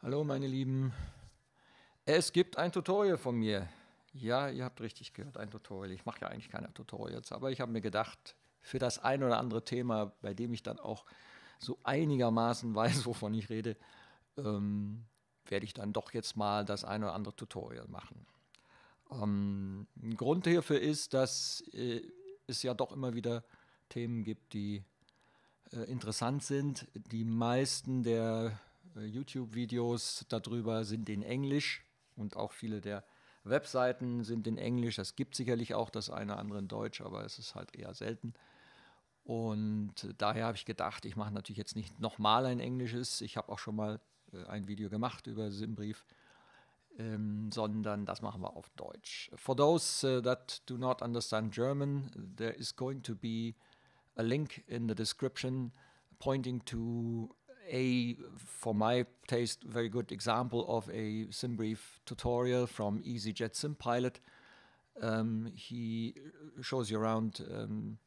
Hallo meine Lieben, es gibt ein Tutorial von mir. Ja, ihr habt richtig gehört, ein Tutorial. Ich mache ja eigentlich keine Tutorials, aber ich habe mir gedacht, für das ein oder andere Thema, bei dem ich dann auch so einigermaßen weiß, wovon ich rede, ähm, werde ich dann doch jetzt mal das ein oder andere Tutorial machen. Ähm, ein Grund hierfür ist, dass äh, es ja doch immer wieder Themen gibt, die äh, interessant sind. Die meisten der äh, YouTube-Videos darüber sind in Englisch und auch viele der Webseiten sind in Englisch. Das gibt sicherlich auch das eine oder andere in Deutsch, aber es ist halt eher selten. Und daher habe ich gedacht, ich mache natürlich jetzt nicht nochmal ein englisches. Ich habe auch schon mal äh, ein Video gemacht über Simbrief, ähm, sondern das machen wir auf Deutsch. For those uh, that do not understand German, there is going to be a link in the description pointing to a, for my taste, very good example of a SimBrief tutorial from EasyJet SimPilot. Um, he shows you around um,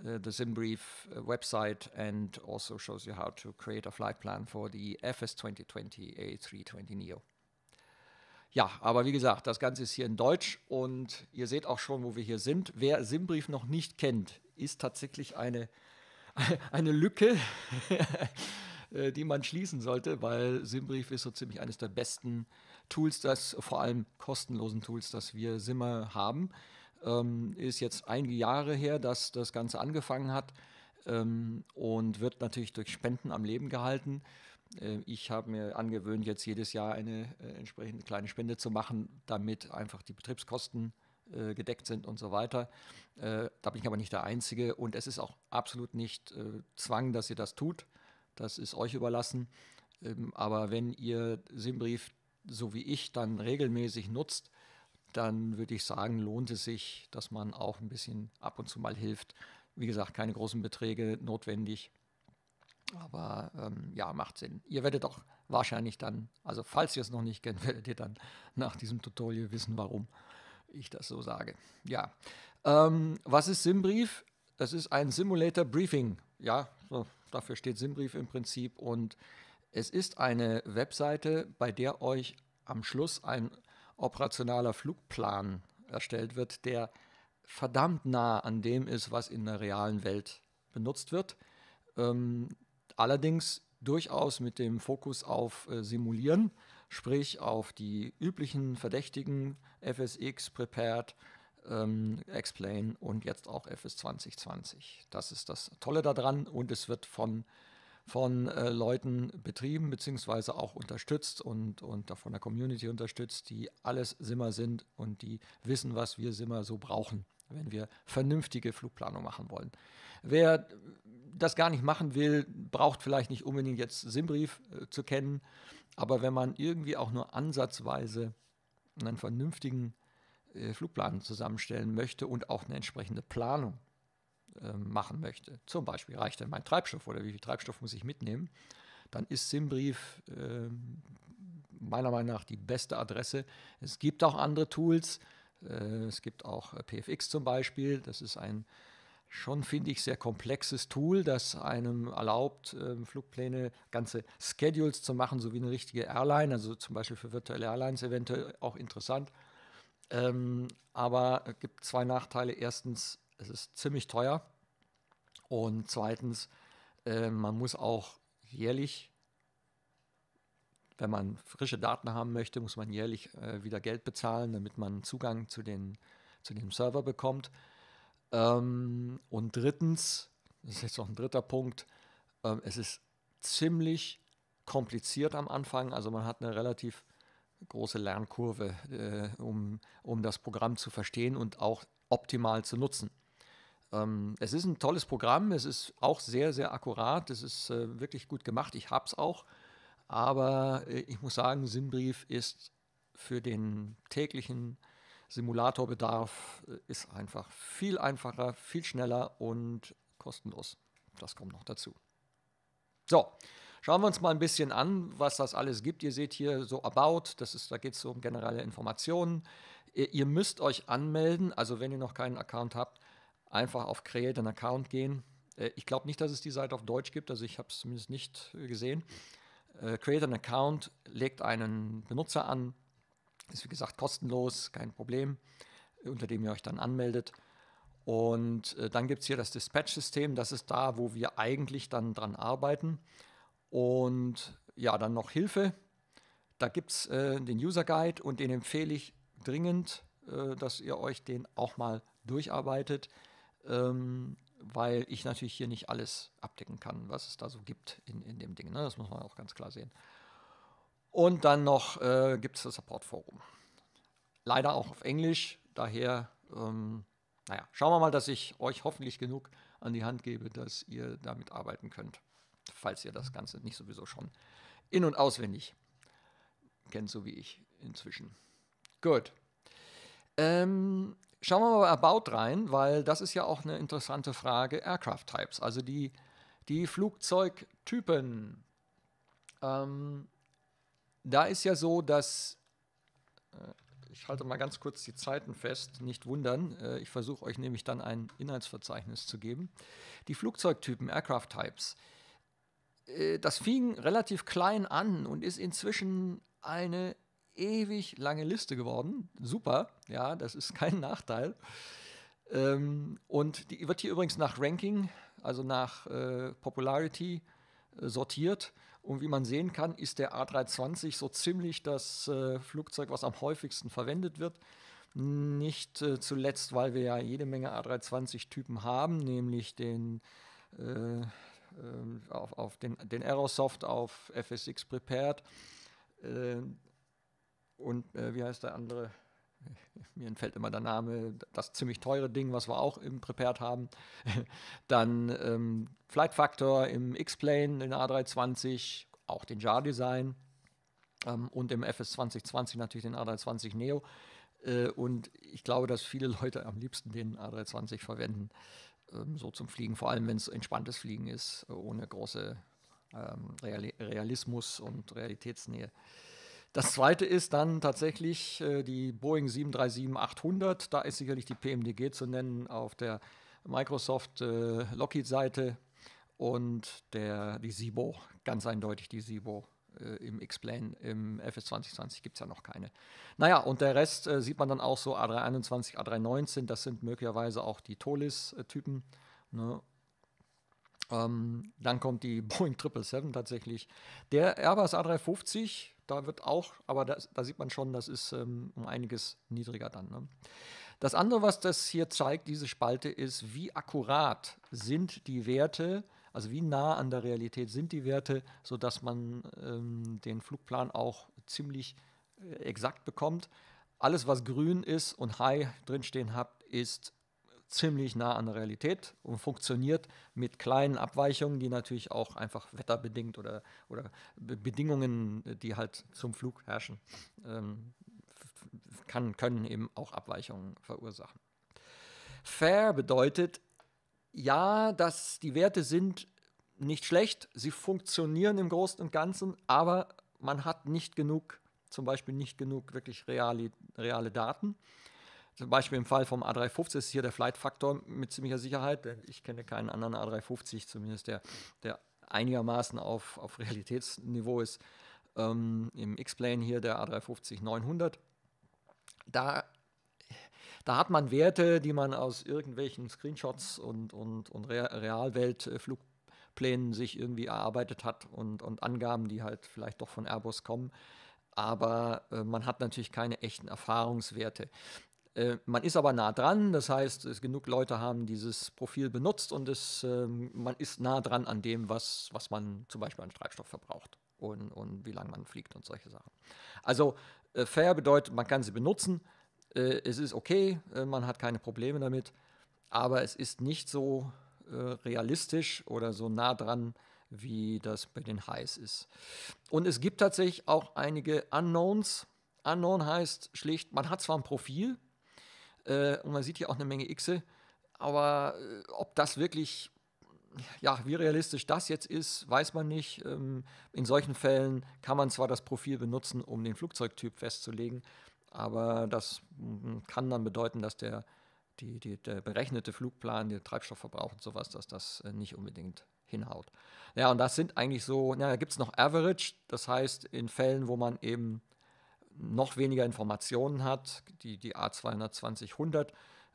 uh, the SimBrief uh, website and also shows you how to create a flight plan for the FS 2020 A320 Neo. Ja, aber wie gesagt, das Ganze ist hier in Deutsch und ihr seht auch schon, wo wir hier sind. Wer SimBrief noch nicht kennt, ist tatsächlich eine eine Lücke, äh, die man schließen sollte, weil Simbrief ist so ziemlich eines der besten Tools, das vor allem kostenlosen Tools, das wir Simmer haben. Ähm, ist jetzt einige Jahre her, dass das Ganze angefangen hat ähm, und wird natürlich durch Spenden am Leben gehalten. Äh, ich habe mir angewöhnt, jetzt jedes Jahr eine äh, entsprechende kleine Spende zu machen, damit einfach die Betriebskosten äh, gedeckt sind und so weiter. Äh, da bin ich aber nicht der Einzige und es ist auch absolut nicht äh, Zwang, dass ihr das tut. Das ist euch überlassen. Ähm, aber wenn ihr Simbrief so wie ich dann regelmäßig nutzt, dann würde ich sagen, lohnt es sich, dass man auch ein bisschen ab und zu mal hilft. Wie gesagt, keine großen Beträge notwendig. Aber ähm, ja, macht Sinn. Ihr werdet auch wahrscheinlich dann, also falls ihr es noch nicht kennt, werdet ihr dann nach diesem Tutorial wissen, warum ich das so sage. Ja. Ähm, was ist Simbrief? Es ist ein Simulator Briefing. Ja, so, dafür steht Simbrief im Prinzip. Und es ist eine Webseite, bei der euch am Schluss ein operationaler Flugplan erstellt wird, der verdammt nah an dem ist, was in der realen Welt benutzt wird. Ähm, allerdings durchaus mit dem Fokus auf äh, Simulieren sprich auf die üblichen Verdächtigen FSX, Prepared, ähm, Explain und jetzt auch FS 2020. Das ist das Tolle daran und es wird von, von äh, Leuten betrieben beziehungsweise auch unterstützt und, und von der Community unterstützt, die alles Simmer sind und die wissen, was wir Simmer so brauchen wenn wir vernünftige Flugplanung machen wollen. Wer das gar nicht machen will, braucht vielleicht nicht unbedingt jetzt Simbrief äh, zu kennen. Aber wenn man irgendwie auch nur ansatzweise einen vernünftigen äh, Flugplan zusammenstellen möchte und auch eine entsprechende Planung äh, machen möchte, zum Beispiel reicht denn mein Treibstoff oder wie viel Treibstoff muss ich mitnehmen, dann ist Simbrief äh, meiner Meinung nach die beste Adresse. Es gibt auch andere Tools, äh, es gibt auch äh, PFX zum Beispiel, das ist ein schon, finde ich, sehr komplexes Tool, das einem erlaubt, ähm, Flugpläne, ganze Schedules zu machen, so wie eine richtige Airline, also zum Beispiel für virtuelle Airlines eventuell auch interessant. Ähm, aber es gibt zwei Nachteile. Erstens, es ist ziemlich teuer. Und zweitens, äh, man muss auch jährlich, wenn man frische Daten haben möchte, muss man jährlich äh, wieder Geld bezahlen, damit man Zugang zu, den, zu dem Server bekommt. Ähm, und drittens, das ist jetzt noch ein dritter Punkt, ähm, es ist ziemlich kompliziert am Anfang. Also man hat eine relativ große Lernkurve, äh, um, um das Programm zu verstehen und auch optimal zu nutzen. Ähm, es ist ein tolles Programm, es ist auch sehr, sehr akkurat, es ist äh, wirklich gut gemacht, ich habe es auch, aber äh, ich muss sagen, Sinnbrief ist für den täglichen Simulatorbedarf äh, ist einfach viel einfacher, viel schneller und kostenlos. Das kommt noch dazu. So, schauen wir uns mal ein bisschen an, was das alles gibt. Ihr seht hier so About, das ist, da geht es so um generelle Informationen. Ihr, ihr müsst euch anmelden, also wenn ihr noch keinen Account habt, einfach auf Create an Account gehen. Äh, ich glaube nicht, dass es die Seite auf Deutsch gibt, also ich habe es zumindest nicht gesehen. Äh, Create an Account, legt einen Benutzer an, ist wie gesagt kostenlos, kein Problem, unter dem ihr euch dann anmeldet. Und äh, dann gibt es hier das Dispatch-System, das ist da, wo wir eigentlich dann dran arbeiten. Und ja, dann noch Hilfe. Da gibt es äh, den User Guide und den empfehle ich dringend, äh, dass ihr euch den auch mal durcharbeitet, ähm, weil ich natürlich hier nicht alles abdecken kann, was es da so gibt in, in dem Ding. Ne? Das muss man auch ganz klar sehen. Und dann noch äh, gibt es das Support-Forum. Leider auch auf Englisch, daher, ähm, naja, schauen wir mal, dass ich euch hoffentlich genug an die Hand gebe, dass ihr damit arbeiten könnt, falls ihr das Ganze nicht sowieso schon in- und auswendig kennt, so wie ich inzwischen. Gut. Ähm, schauen wir mal bei About rein, weil das ist ja auch eine interessante Frage. Aircraft Types, also die, die Flugzeugtypen. Ähm, da ist ja so, dass. Äh, ich halte mal ganz kurz die Zeiten fest, nicht wundern. Äh, ich versuche euch nämlich dann ein Inhaltsverzeichnis zu geben. Die Flugzeugtypen, Aircraft Types, äh, das fing relativ klein an und ist inzwischen eine ewig lange Liste geworden. Super, ja, das ist kein Nachteil. Ähm, und die wird hier übrigens nach Ranking, also nach äh, Popularity, äh, sortiert. Und wie man sehen kann, ist der A320 so ziemlich das äh, Flugzeug, was am häufigsten verwendet wird. Nicht äh, zuletzt, weil wir ja jede Menge A320-Typen haben, nämlich den äh, äh, auf, auf, den, den Aerosoft, auf FSX Prepared äh, und äh, wie heißt der andere? mir entfällt immer der Name, das ziemlich teure Ding, was wir auch im Prepared haben. Dann ähm, Flight Factor im X-Plane, den A320, auch den JAR Design ähm, und im FS 2020 natürlich den A320 Neo. Äh, und ich glaube, dass viele Leute am liebsten den A320 verwenden, ähm, so zum Fliegen, vor allem wenn es entspanntes Fliegen ist, ohne große ähm, Real Realismus und Realitätsnähe. Das zweite ist dann tatsächlich äh, die Boeing 737-800. Da ist sicherlich die PMDG zu nennen auf der Microsoft äh, Lockheed-Seite und der, die SIBO, ganz eindeutig die SIBO. Äh, Im X-Plane, im FS 2020 gibt es ja noch keine. Naja, und der Rest äh, sieht man dann auch so A321, A319, das sind möglicherweise auch die Tolis-Typen. Ne? Ähm, dann kommt die Boeing 777 tatsächlich. Der Airbus A350, da wird auch, aber das, da sieht man schon, das ist ähm, um einiges niedriger dann. Ne? Das andere, was das hier zeigt, diese Spalte, ist, wie akkurat sind die Werte, also wie nah an der Realität sind die Werte, sodass man ähm, den Flugplan auch ziemlich äh, exakt bekommt. Alles, was grün ist und High drinstehen habt, ist ziemlich nah an der Realität und funktioniert mit kleinen Abweichungen, die natürlich auch einfach wetterbedingt oder, oder Bedingungen, die halt zum Flug herrschen, ähm, kann, können eben auch Abweichungen verursachen. Fair bedeutet, ja, dass die Werte sind nicht schlecht, sie funktionieren im Großen und Ganzen, aber man hat nicht genug, zum Beispiel nicht genug wirklich reale, reale Daten zum Beispiel im Fall vom A350 ist hier der flight Factor mit ziemlicher Sicherheit, denn ich kenne keinen anderen A350, zumindest der, der einigermaßen auf, auf Realitätsniveau ist. Ähm, Im X-Plane hier der A350-900. Da, da hat man Werte, die man aus irgendwelchen Screenshots und, und, und Re Realweltflugplänen sich irgendwie erarbeitet hat und, und Angaben, die halt vielleicht doch von Airbus kommen aber äh, man hat natürlich keine echten Erfahrungswerte. Äh, man ist aber nah dran, das heißt, es, genug Leute haben dieses Profil benutzt und es, äh, man ist nah dran an dem, was, was man zum Beispiel an Treibstoff verbraucht und, und wie lange man fliegt und solche Sachen. Also äh, fair bedeutet, man kann sie benutzen, äh, es ist okay, äh, man hat keine Probleme damit, aber es ist nicht so realistisch oder so nah dran, wie das bei den Highs ist. Und es gibt tatsächlich auch einige Unknowns. Unknown heißt schlicht, man hat zwar ein Profil, äh, und man sieht hier auch eine Menge Xe. Aber äh, ob das wirklich, ja, wie realistisch das jetzt ist, weiß man nicht. Ähm, in solchen Fällen kann man zwar das Profil benutzen, um den Flugzeugtyp festzulegen, aber das hm, kann dann bedeuten, dass der, die, die, der berechnete Flugplan, der Treibstoffverbrauch und sowas, dass das äh, nicht unbedingt hinhaut. Ja, und das sind eigentlich so, na, da gibt es noch Average, das heißt in Fällen, wo man eben noch weniger Informationen hat, die, die A220-100,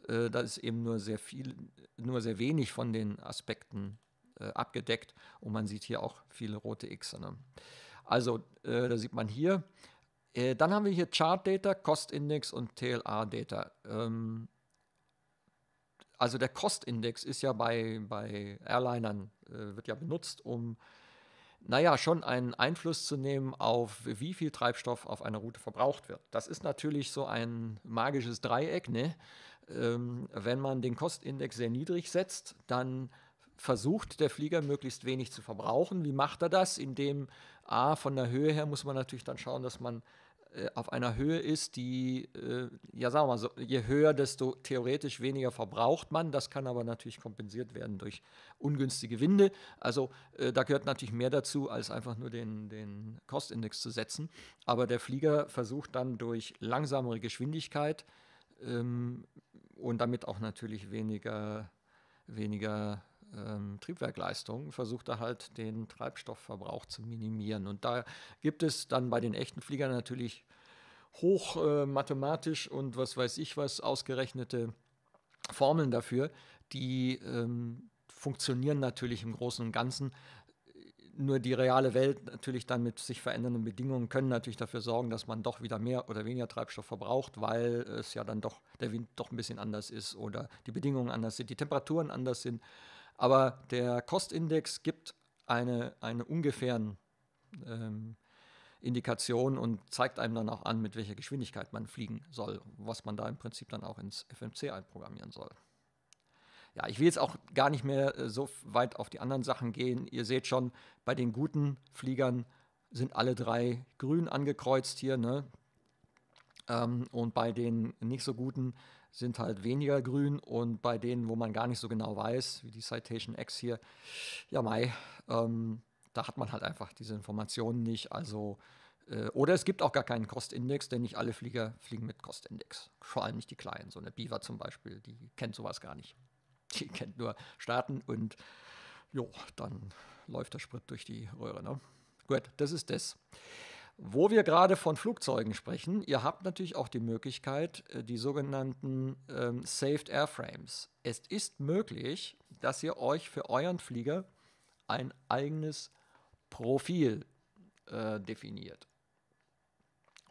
äh, da ist eben nur sehr viel, nur sehr wenig von den Aspekten äh, abgedeckt und man sieht hier auch viele rote X. Ne? Also, äh, da sieht man hier. Äh, dann haben wir hier Chart-Data, Cost-Index und TLA-Data. Ähm, also der Cost-Index ist ja bei, bei Airlinern, äh, wird ja benutzt, um äh, naja, schon einen Einfluss zu nehmen auf, wie viel Treibstoff auf einer Route verbraucht wird. Das ist natürlich so ein magisches Dreieck. Ne? Ähm, wenn man den Kostindex sehr niedrig setzt, dann versucht der Flieger möglichst wenig zu verbrauchen. Wie macht er das? Indem A, von der Höhe her muss man natürlich dann schauen, dass man äh, auf einer Höhe ist, die, äh, ja sagen wir mal, so, je höher, desto theoretisch weniger verbraucht man. Das kann aber natürlich kompensiert werden durch ungünstige Winde. Also äh, da gehört natürlich mehr dazu, als einfach nur den, den Kostindex zu setzen. Aber der Flieger versucht dann durch langsamere Geschwindigkeit ähm, und damit auch natürlich weniger, weniger ähm, Triebwerkleistung versucht er halt den Treibstoffverbrauch zu minimieren. Und da gibt es dann bei den echten Fliegern natürlich hoch äh, mathematisch und was weiß ich was ausgerechnete Formeln dafür, die ähm, funktionieren natürlich im Großen und Ganzen. Nur die reale Welt natürlich dann mit sich verändernden Bedingungen können natürlich dafür sorgen, dass man doch wieder mehr oder weniger Treibstoff verbraucht, weil es ja dann doch der Wind doch ein bisschen anders ist oder die Bedingungen anders sind, die Temperaturen anders sind. Aber der Kostindex gibt eine, eine ungefähren ähm, Indikation und zeigt einem dann auch an, mit welcher Geschwindigkeit man fliegen soll, was man da im Prinzip dann auch ins FMC einprogrammieren soll. Ja, ich will jetzt auch gar nicht mehr äh, so weit auf die anderen Sachen gehen. Ihr seht schon, bei den guten Fliegern sind alle drei grün angekreuzt hier. Ne? Ähm, und bei den nicht so guten sind halt weniger grün und bei denen, wo man gar nicht so genau weiß, wie die Citation X hier, ja Mai, ähm, da hat man halt einfach diese Informationen nicht. Also äh, oder es gibt auch gar keinen Kostindex, denn nicht alle Flieger fliegen mit Kostindex. Vor allem nicht die kleinen. So eine Beaver zum Beispiel, die kennt sowas gar nicht. Die kennt nur Staaten und jo, dann läuft der Sprit durch die Röhre. Ne? Gut, das ist das. Wo wir gerade von Flugzeugen sprechen, ihr habt natürlich auch die Möglichkeit, äh, die sogenannten ähm, Saved Airframes. Es ist möglich, dass ihr euch für euren Flieger ein eigenes Profil äh, definiert.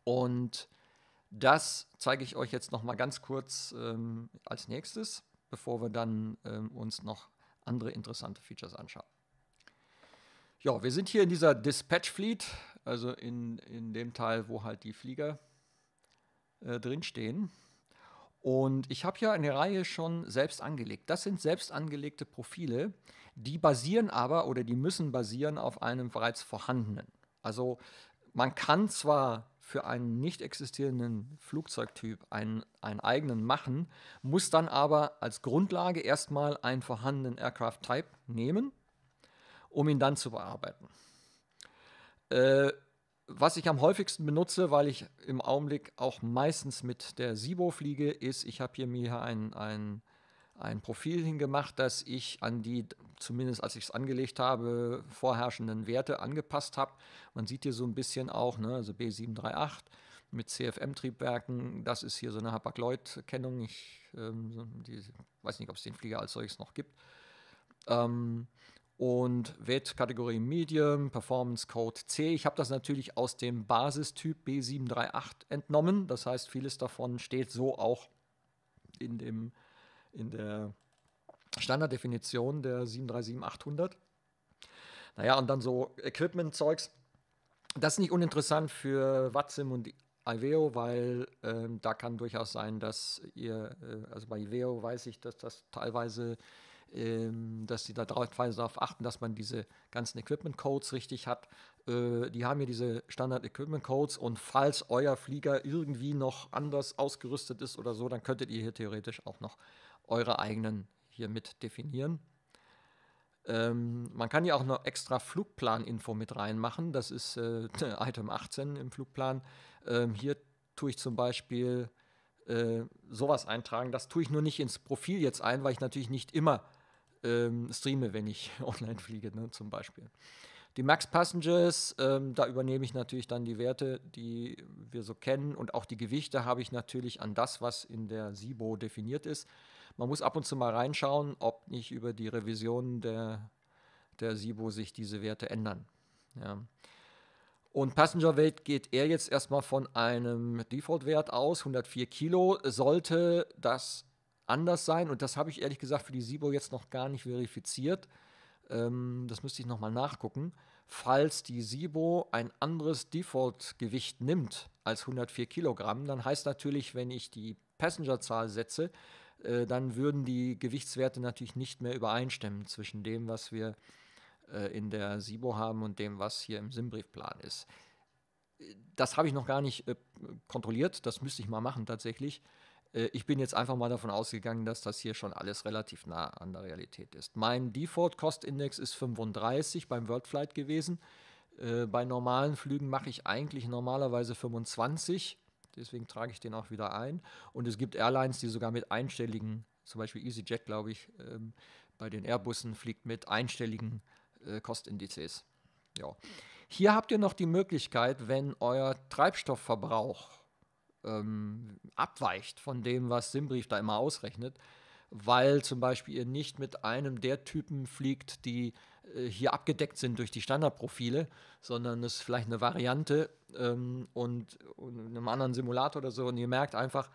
Und das zeige ich euch jetzt nochmal ganz kurz ähm, als nächstes, bevor wir dann ähm, uns noch andere interessante Features anschauen. Ja, wir sind hier in dieser Dispatch Fleet also in, in dem Teil, wo halt die Flieger äh, drinstehen. Und ich habe ja eine Reihe schon selbst angelegt. Das sind selbst angelegte Profile, die basieren aber oder die müssen basieren auf einem bereits vorhandenen. Also man kann zwar für einen nicht existierenden Flugzeugtyp einen, einen eigenen machen, muss dann aber als Grundlage erstmal einen vorhandenen Aircraft Type nehmen, um ihn dann zu bearbeiten. Äh, was ich am häufigsten benutze, weil ich im Augenblick auch meistens mit der SIBO fliege, ist, ich habe hier mir ein, ein, ein Profil hingemacht, das ich an die, zumindest als ich es angelegt habe, vorherrschenden Werte angepasst habe. Man sieht hier so ein bisschen auch, ne, also B738 mit CFM-Triebwerken, das ist hier so eine Hapag-Lloyd-Kennung. Ich ähm, die, weiß nicht, ob es den Flieger als solches noch gibt. Ähm, und Wett Kategorie Medium, Performance Code C. Ich habe das natürlich aus dem Basistyp B738 entnommen. Das heißt, vieles davon steht so auch in, dem, in der Standarddefinition der 737-800. Naja, und dann so Equipment-Zeugs. Das ist nicht uninteressant für Watsim und Iveo, weil ähm, da kann durchaus sein, dass ihr, äh, also bei Iveo weiß ich, dass das teilweise ähm, dass sie da darauf achten, dass man diese ganzen Equipment Codes richtig hat. Äh, die haben hier diese Standard Equipment Codes und falls euer Flieger irgendwie noch anders ausgerüstet ist oder so, dann könntet ihr hier theoretisch auch noch eure eigenen hier mit definieren. Ähm, man kann ja auch noch extra Flugplaninfo mit reinmachen. Das ist äh, Item 18 im Flugplan. Ähm, hier tue ich zum Beispiel äh, sowas eintragen. Das tue ich nur nicht ins Profil jetzt ein, weil ich natürlich nicht immer ähm, streame, wenn ich online fliege, ne, zum Beispiel. Die Max Passengers, ähm, da übernehme ich natürlich dann die Werte, die wir so kennen und auch die Gewichte habe ich natürlich an das, was in der SIBO definiert ist. Man muss ab und zu mal reinschauen, ob nicht über die Revision der, der SIBO sich diese Werte ändern. Ja. Und Passenger welt geht er jetzt erstmal von einem Default-Wert aus, 104 Kilo. Sollte das anders sein. Und das habe ich ehrlich gesagt für die SIBO jetzt noch gar nicht verifiziert. Ähm, das müsste ich nochmal nachgucken. Falls die SIBO ein anderes Default-Gewicht nimmt als 104 Kilogramm, dann heißt natürlich, wenn ich die Passenger-Zahl setze, äh, dann würden die Gewichtswerte natürlich nicht mehr übereinstimmen zwischen dem, was wir äh, in der SIBO haben und dem, was hier im SIM-Briefplan ist. Äh, das habe ich noch gar nicht äh, kontrolliert, das müsste ich mal machen tatsächlich. Äh, ich bin jetzt einfach mal davon ausgegangen, dass das hier schon alles relativ nah an der Realität ist. Mein Default Cost Index ist 35 beim World Flight gewesen. Äh, bei normalen Flügen mache ich eigentlich normalerweise 25. Deswegen trage ich den auch wieder ein. Und es gibt Airlines, die sogar mit einstelligen, zum Beispiel EasyJet, glaube ich, ähm, bei den Airbussen fliegt mit einstelligen äh, Kostindizes. Ja. Hier habt ihr noch die Möglichkeit, wenn euer Treibstoffverbrauch ähm, abweicht von dem, was Simbrief da immer ausrechnet, weil zum Beispiel ihr nicht mit einem der Typen fliegt, die äh, hier abgedeckt sind durch die Standardprofile, sondern es ist vielleicht eine Variante ähm, und, und einem anderen Simulator oder so und ihr merkt einfach,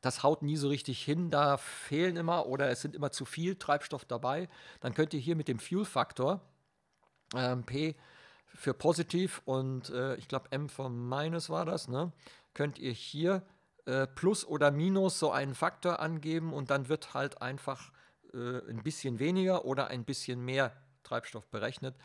das haut nie so richtig hin, da fehlen immer oder es sind immer zu viel Treibstoff dabei, dann könnt ihr hier mit dem fuel Factor ähm, P für positiv und äh, ich glaube M von minus war das, ne? könnt ihr hier äh, plus oder minus so einen Faktor angeben und dann wird halt einfach äh, ein bisschen weniger oder ein bisschen mehr Treibstoff berechnet.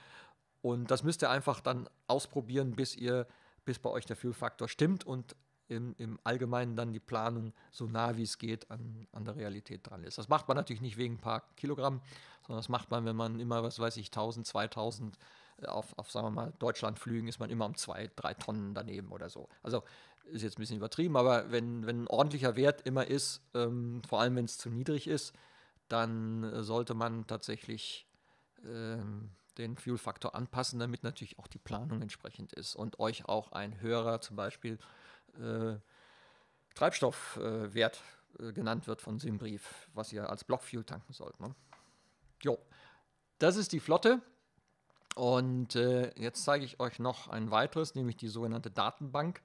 Und das müsst ihr einfach dann ausprobieren, bis ihr, bis bei euch der Fuel-Faktor stimmt und im, im, Allgemeinen dann die Planung so nah wie es geht an, an der Realität dran ist. Das macht man natürlich nicht wegen ein paar Kilogramm, sondern das macht man, wenn man immer, was weiß ich, 1000, 2000 äh, auf, auf sagen wir mal, Deutschland flügen, ist man immer um zwei, drei Tonnen daneben oder so. Also ist jetzt ein bisschen übertrieben, aber wenn, wenn ein ordentlicher Wert immer ist, ähm, vor allem wenn es zu niedrig ist, dann äh, sollte man tatsächlich ähm, den Fuel-Faktor anpassen, damit natürlich auch die Planung entsprechend ist und euch auch ein höherer zum Beispiel äh, Treibstoffwert äh, äh, genannt wird von Simbrief, was ihr als Blockfuel tanken sollt. Ne? Jo, das ist die Flotte. Und äh, jetzt zeige ich euch noch ein weiteres, nämlich die sogenannte Datenbank.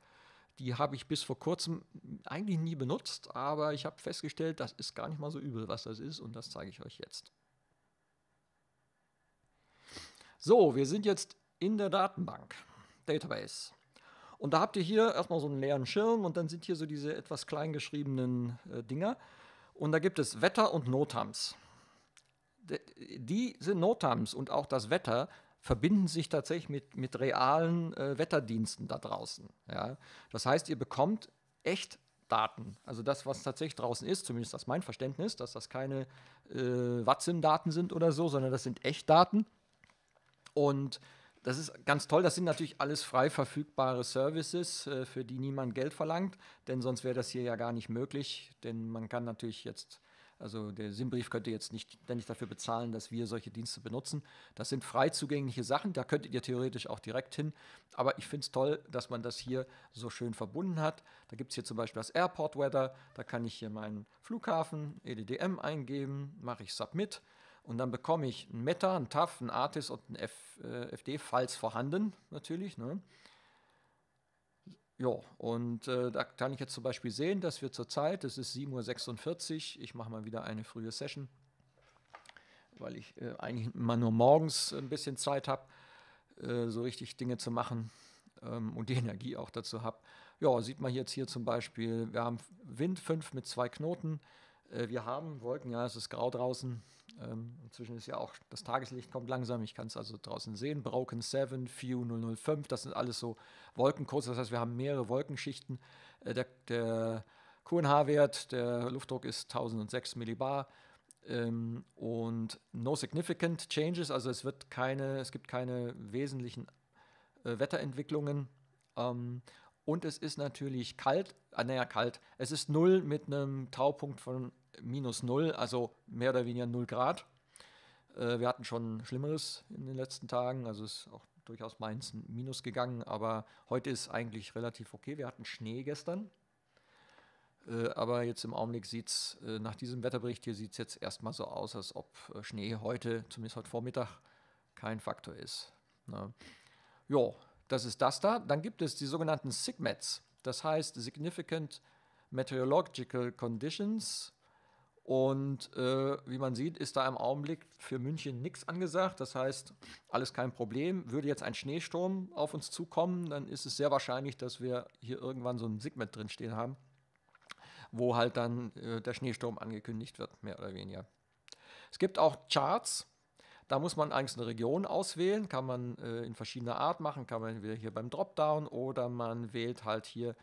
Die habe ich bis vor kurzem eigentlich nie benutzt, aber ich habe festgestellt, das ist gar nicht mal so übel, was das ist und das zeige ich euch jetzt. So, wir sind jetzt in der Datenbank, Database. Und da habt ihr hier erstmal so einen leeren Schirm und dann sind hier so diese etwas kleingeschriebenen äh, Dinger. Und da gibt es Wetter und Notams. De, die sind Notams und auch das Wetter verbinden sich tatsächlich mit, mit realen äh, Wetterdiensten da draußen. Ja? Das heißt, ihr bekommt echt Daten. Also das, was tatsächlich draußen ist, zumindest das ist mein Verständnis, dass das keine äh, Watson-Daten sind oder so, sondern das sind Echtdaten. Und das ist ganz toll. Das sind natürlich alles frei verfügbare Services, äh, für die niemand Geld verlangt, denn sonst wäre das hier ja gar nicht möglich. Denn man kann natürlich jetzt also der SIM-Brief könnt ihr jetzt nicht ständig dafür bezahlen, dass wir solche Dienste benutzen. Das sind frei zugängliche Sachen, da könntet ihr theoretisch auch direkt hin. Aber ich finde es toll, dass man das hier so schön verbunden hat. Da gibt es hier zum Beispiel das Airport Weather. Da kann ich hier meinen Flughafen EDDM eingeben, mache ich Submit. Und dann bekomme ich ein Meta, ein TAF, ein Artis und ein F, äh, FD, falls vorhanden natürlich. Ne? Ja, und äh, da kann ich jetzt zum Beispiel sehen, dass wir zurzeit, es ist 7.46 Uhr, ich mache mal wieder eine frühe Session, weil ich äh, eigentlich immer nur morgens ein bisschen Zeit habe, äh, so richtig Dinge zu machen ähm, und die Energie auch dazu habe. Ja, sieht man jetzt hier zum Beispiel, wir haben Wind 5 mit zwei Knoten, äh, wir haben Wolken, ja, es ist grau draußen, ähm, inzwischen ist ja auch das Tageslicht kommt langsam. Ich kann es also draußen sehen. Broken 7, View 005, das sind alles so Wolkenkurse. Das heißt, wir haben mehrere Wolkenschichten. Äh, der, der QNH-Wert, der Luftdruck ist 1006 Millibar. Ähm, und no significant changes, also es wird keine, es gibt keine wesentlichen äh, Wetterentwicklungen. Ähm, und es ist natürlich kalt, ah, naja, kalt. Es ist null mit einem Taupunkt von minus null, also mehr oder weniger null Grad. Äh, wir hatten schon Schlimmeres in den letzten Tagen, also ist auch durchaus Mainz minus gegangen, aber heute ist eigentlich relativ okay. Wir hatten Schnee gestern, äh, aber jetzt im Augenblick sieht es, äh, nach diesem Wetterbericht hier sieht es jetzt erstmal so aus, als ob äh, Schnee heute, zumindest heute Vormittag, kein Faktor ist. Ne? Jo, das ist das da. Dann gibt es die sogenannten SIGMETs. Das heißt Significant Meteorological Conditions. Und äh, wie man sieht, ist da im Augenblick für München nichts angesagt. Das heißt, alles kein Problem. Würde jetzt ein Schneesturm auf uns zukommen, dann ist es sehr wahrscheinlich, dass wir hier irgendwann so ein Sigmet drinstehen haben, wo halt dann äh, der Schneesturm angekündigt wird, mehr oder weniger. Es gibt auch Charts, da muss man eigentlich eine Region auswählen, kann man äh, in verschiedener Art machen, kann man entweder hier beim Dropdown oder man wählt halt hier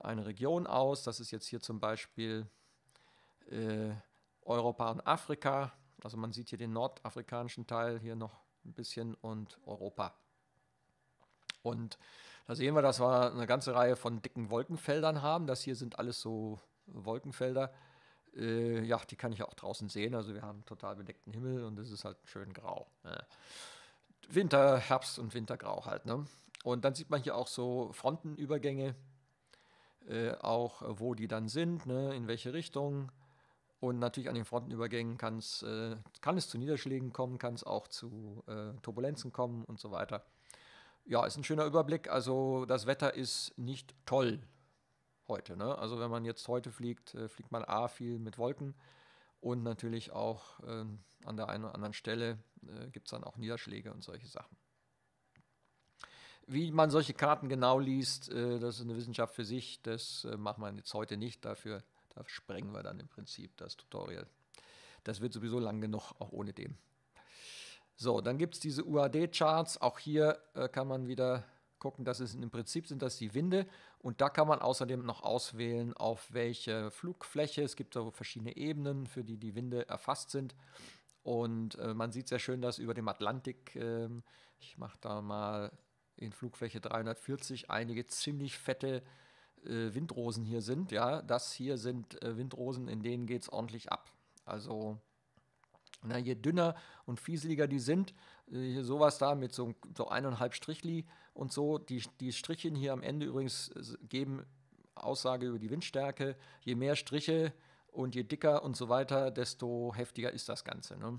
eine Region aus. Das ist jetzt hier zum Beispiel äh, Europa und Afrika. Also man sieht hier den nordafrikanischen Teil hier noch ein bisschen und Europa. Und da sehen wir, dass wir eine ganze Reihe von dicken Wolkenfeldern haben. Das hier sind alles so Wolkenfelder. Äh, ja, die kann ich auch draußen sehen. Also wir haben einen total bedeckten Himmel und es ist halt schön grau. Ne? Winter, Herbst und Wintergrau halt. Ne? Und dann sieht man hier auch so Frontenübergänge, äh, auch äh, wo die dann sind, ne? in welche Richtung. Und natürlich an den Frontenübergängen kann's, äh, kann es zu Niederschlägen kommen, kann es auch zu äh, Turbulenzen kommen und so weiter. Ja, ist ein schöner Überblick. Also das Wetter ist nicht toll, heute. Ne? Also wenn man jetzt heute fliegt, äh, fliegt man A viel mit Wolken und natürlich auch äh, an der einen oder anderen Stelle äh, gibt es dann auch Niederschläge und solche Sachen. Wie man solche Karten genau liest, äh, das ist eine Wissenschaft für sich, das äh, macht man jetzt heute nicht, dafür da sprengen wir dann im Prinzip das Tutorial. Das wird sowieso lang genug, auch ohne dem. So, dann gibt es diese UAD-Charts. Auch hier äh, kann man wieder gucken. Das ist im Prinzip sind das die Winde und da kann man außerdem noch auswählen, auf welche Flugfläche. Es gibt so verschiedene Ebenen, für die die Winde erfasst sind. Und äh, man sieht sehr schön, dass über dem Atlantik, äh, ich mache da mal in Flugfläche 340 einige ziemlich fette äh, Windrosen hier sind. Ja, das hier sind äh, Windrosen, in denen geht es ordentlich ab. Also na, je dünner und fieseliger die sind, äh, hier sowas da mit so, so eineinhalb Strichli, und so. Die, die Strichchen hier am Ende übrigens äh, geben Aussage über die Windstärke. Je mehr Striche und je dicker und so weiter, desto heftiger ist das Ganze. Ne?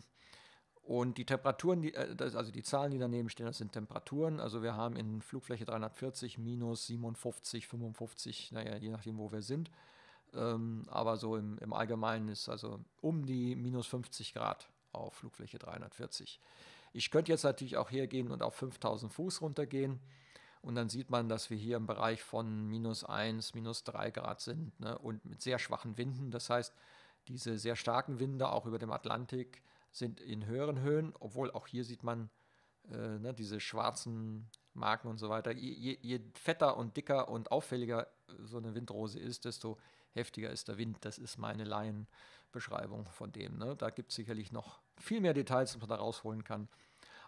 Und die Temperaturen, die, äh, also die Zahlen, die daneben stehen, das sind Temperaturen. Also wir haben in Flugfläche 340 minus 57, 55, naja, je nachdem, wo wir sind. Ähm, aber so im, im Allgemeinen ist also um die minus 50 Grad auf Flugfläche 340. Ich könnte jetzt natürlich auch hergehen und auf 5000 Fuß runtergehen. Und dann sieht man, dass wir hier im Bereich von minus 1, minus 3 Grad sind ne? und mit sehr schwachen Winden. Das heißt, diese sehr starken Winde auch über dem Atlantik sind in höheren Höhen, obwohl auch hier sieht man äh, ne, diese schwarzen Marken und so weiter. Je, je, je, fetter und dicker und auffälliger so eine Windrose ist, desto heftiger ist der Wind. Das ist meine Laienbeschreibung von dem. Ne? Da gibt es sicherlich noch viel mehr Details, was man da rausholen kann.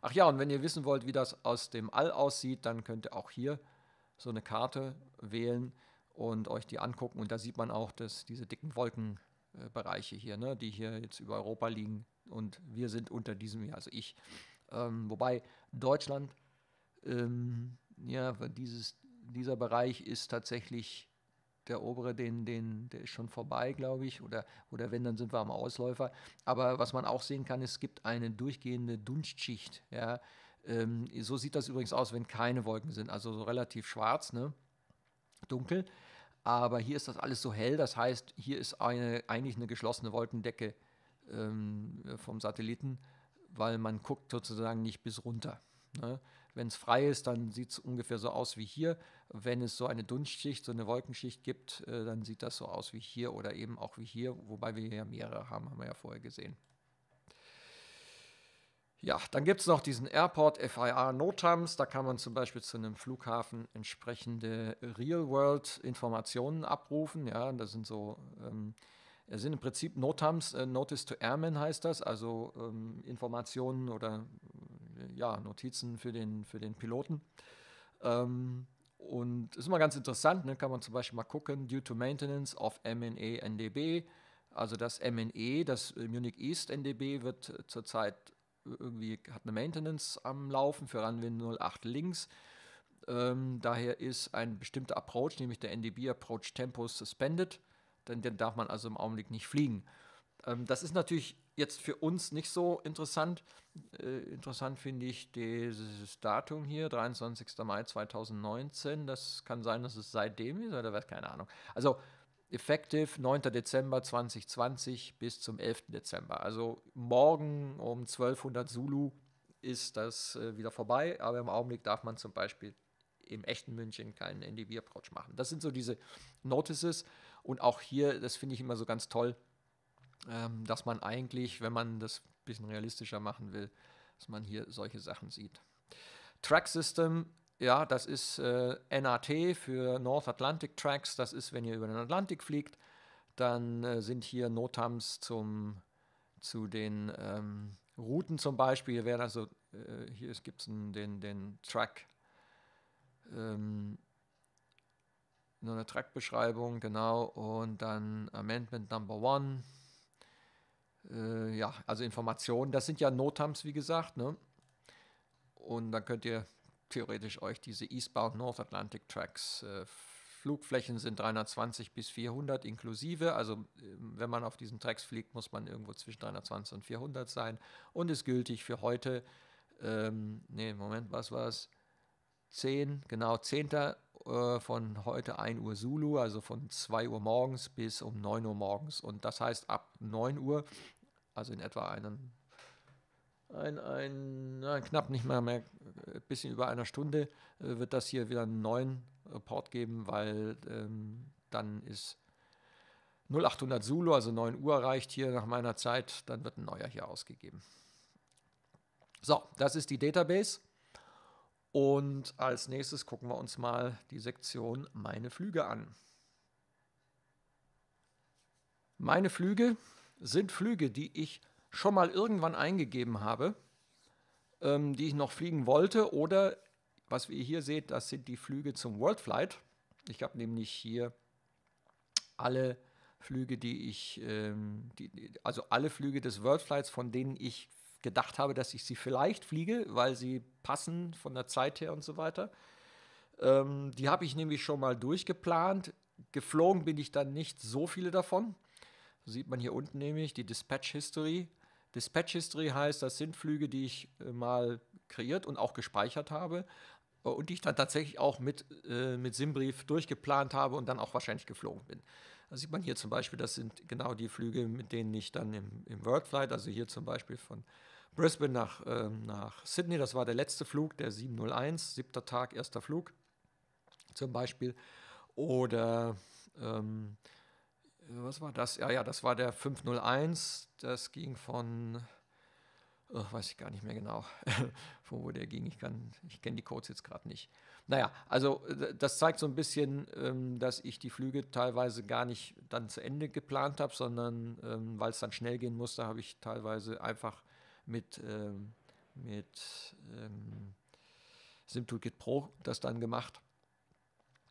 Ach ja, und wenn ihr wissen wollt, wie das aus dem All aussieht, dann könnt ihr auch hier so eine Karte wählen und euch die angucken. Und da sieht man auch, dass diese dicken Wolkenbereiche äh, hier, ne, die hier jetzt über Europa liegen. Und wir sind unter diesem hier, also ich. Ähm, wobei Deutschland, ähm, ja, dieses, dieser Bereich ist tatsächlich der obere, den, den, der ist schon vorbei, glaube ich, oder, oder wenn, dann sind wir am Ausläufer. Aber was man auch sehen kann, es gibt eine durchgehende Dunstschicht. Ja. Ähm, so sieht das übrigens aus, wenn keine Wolken sind, also so relativ schwarz, ne? dunkel. Aber hier ist das alles so hell, das heißt, hier ist eine, eigentlich eine geschlossene Wolkendecke ähm, vom Satelliten, weil man guckt sozusagen nicht bis runter. Ne? Wenn es frei ist, dann sieht es ungefähr so aus wie hier. Wenn es so eine Dunstschicht, so eine Wolkenschicht gibt, äh, dann sieht das so aus wie hier oder eben auch wie hier, wobei wir ja mehrere haben, haben wir ja vorher gesehen. Ja, dann gibt es noch diesen Airport FIA Notams. Da kann man zum Beispiel zu einem Flughafen entsprechende Real-World-Informationen abrufen. Ja, das sind so, ähm, sind im Prinzip Notams, äh, Notice to Airmen heißt das, also ähm, Informationen oder ja, Notizen für den, für den Piloten. Ähm, und ist immer ganz interessant, ne? kann man zum Beispiel mal gucken, due to maintenance of MNE NDB. Also das MNE, das Munich East NDB, wird äh, zurzeit irgendwie hat eine Maintenance am Laufen für Runwin 08 links. Ähm, daher ist ein bestimmter Approach, nämlich der NDB Approach Tempo suspended, denn den darf man also im Augenblick nicht fliegen. Ähm, das ist natürlich jetzt für uns nicht so interessant. Äh, interessant finde ich dieses Datum hier, 23. Mai 2019. Das kann sein, dass es seitdem ist oder was, keine Ahnung. Also effective 9. Dezember 2020 bis zum 11. Dezember. Also morgen um 1200 Zulu ist das äh, wieder vorbei, aber im Augenblick darf man zum Beispiel im echten München keinen NDB-Approach machen. Das sind so diese Notices und auch hier, das finde ich immer so ganz toll, ähm, dass man eigentlich, wenn man das ein bisschen realistischer machen will, dass man hier solche Sachen sieht. Track System, ja, das ist äh, NAT für North Atlantic Tracks. Das ist, wenn ihr über den Atlantik fliegt, dann äh, sind hier Notams zum, zu den ähm, Routen zum Beispiel. Wäre also, äh, hier gibt es den, den Track. Ähm, nur eine Trackbeschreibung, genau, und dann Amendment Number One, äh, ja, also Informationen. Das sind ja Notams, wie gesagt. Ne? Und dann könnt ihr theoretisch euch diese Eastbound North Atlantic Tracks äh, Flugflächen sind 320 bis 400 inklusive. Also ähm, wenn man auf diesen Tracks fliegt, muss man irgendwo zwischen 320 und 400 sein und ist gültig für heute. Ähm, nee, Moment, was war es? 10, genau, 10. Äh, von heute 1 Uhr Zulu, also von 2 Uhr morgens bis um 9 Uhr morgens. Und das heißt, ab 9 Uhr also in etwa einen, ein, ein, na, knapp nicht mal mehr, ein äh, bisschen über einer Stunde äh, wird das hier wieder einen neuen äh, Port geben, weil ähm, dann ist 0800 Zulu, also 9 Uhr erreicht hier nach meiner Zeit, dann wird ein neuer hier ausgegeben. So, das ist die Database. Und als nächstes gucken wir uns mal die Sektion Meine Flüge an. Meine Flüge sind Flüge, die ich schon mal irgendwann eingegeben habe, ähm, die ich noch fliegen wollte. Oder was ihr hier seht, das sind die Flüge zum World Flight. Ich habe nämlich hier alle Flüge, die ich, ähm, die, also alle Flüge des World Flights, von denen ich gedacht habe, dass ich sie vielleicht fliege, weil sie passen von der Zeit her und so weiter. Ähm, die habe ich nämlich schon mal durchgeplant. Geflogen bin ich dann nicht so viele davon. Sieht man hier unten nämlich die Dispatch History. Dispatch History heißt, das sind Flüge, die ich äh, mal kreiert und auch gespeichert habe äh, und die ich dann tatsächlich auch mit, äh, mit SIM-Brief durchgeplant habe und dann auch wahrscheinlich geflogen bin. Da sieht man hier zum Beispiel, das sind genau die Flüge, mit denen ich dann im, im Worldflight, also hier zum Beispiel von Brisbane nach, ähm, nach Sydney, das war der letzte Flug, der 701, siebter Tag, erster Flug zum Beispiel. Oder ähm, was war das? Ja, ja, das war der 501. Das ging von, oh, weiß ich gar nicht mehr genau, von wo der ging. Ich, ich kenne die Codes jetzt gerade nicht. Naja, also das zeigt so ein bisschen, ähm, dass ich die Flüge teilweise gar nicht dann zu Ende geplant habe, sondern ähm, weil es dann schnell gehen musste, habe ich teilweise einfach mit, ähm, mit SimToolKit Pro das dann gemacht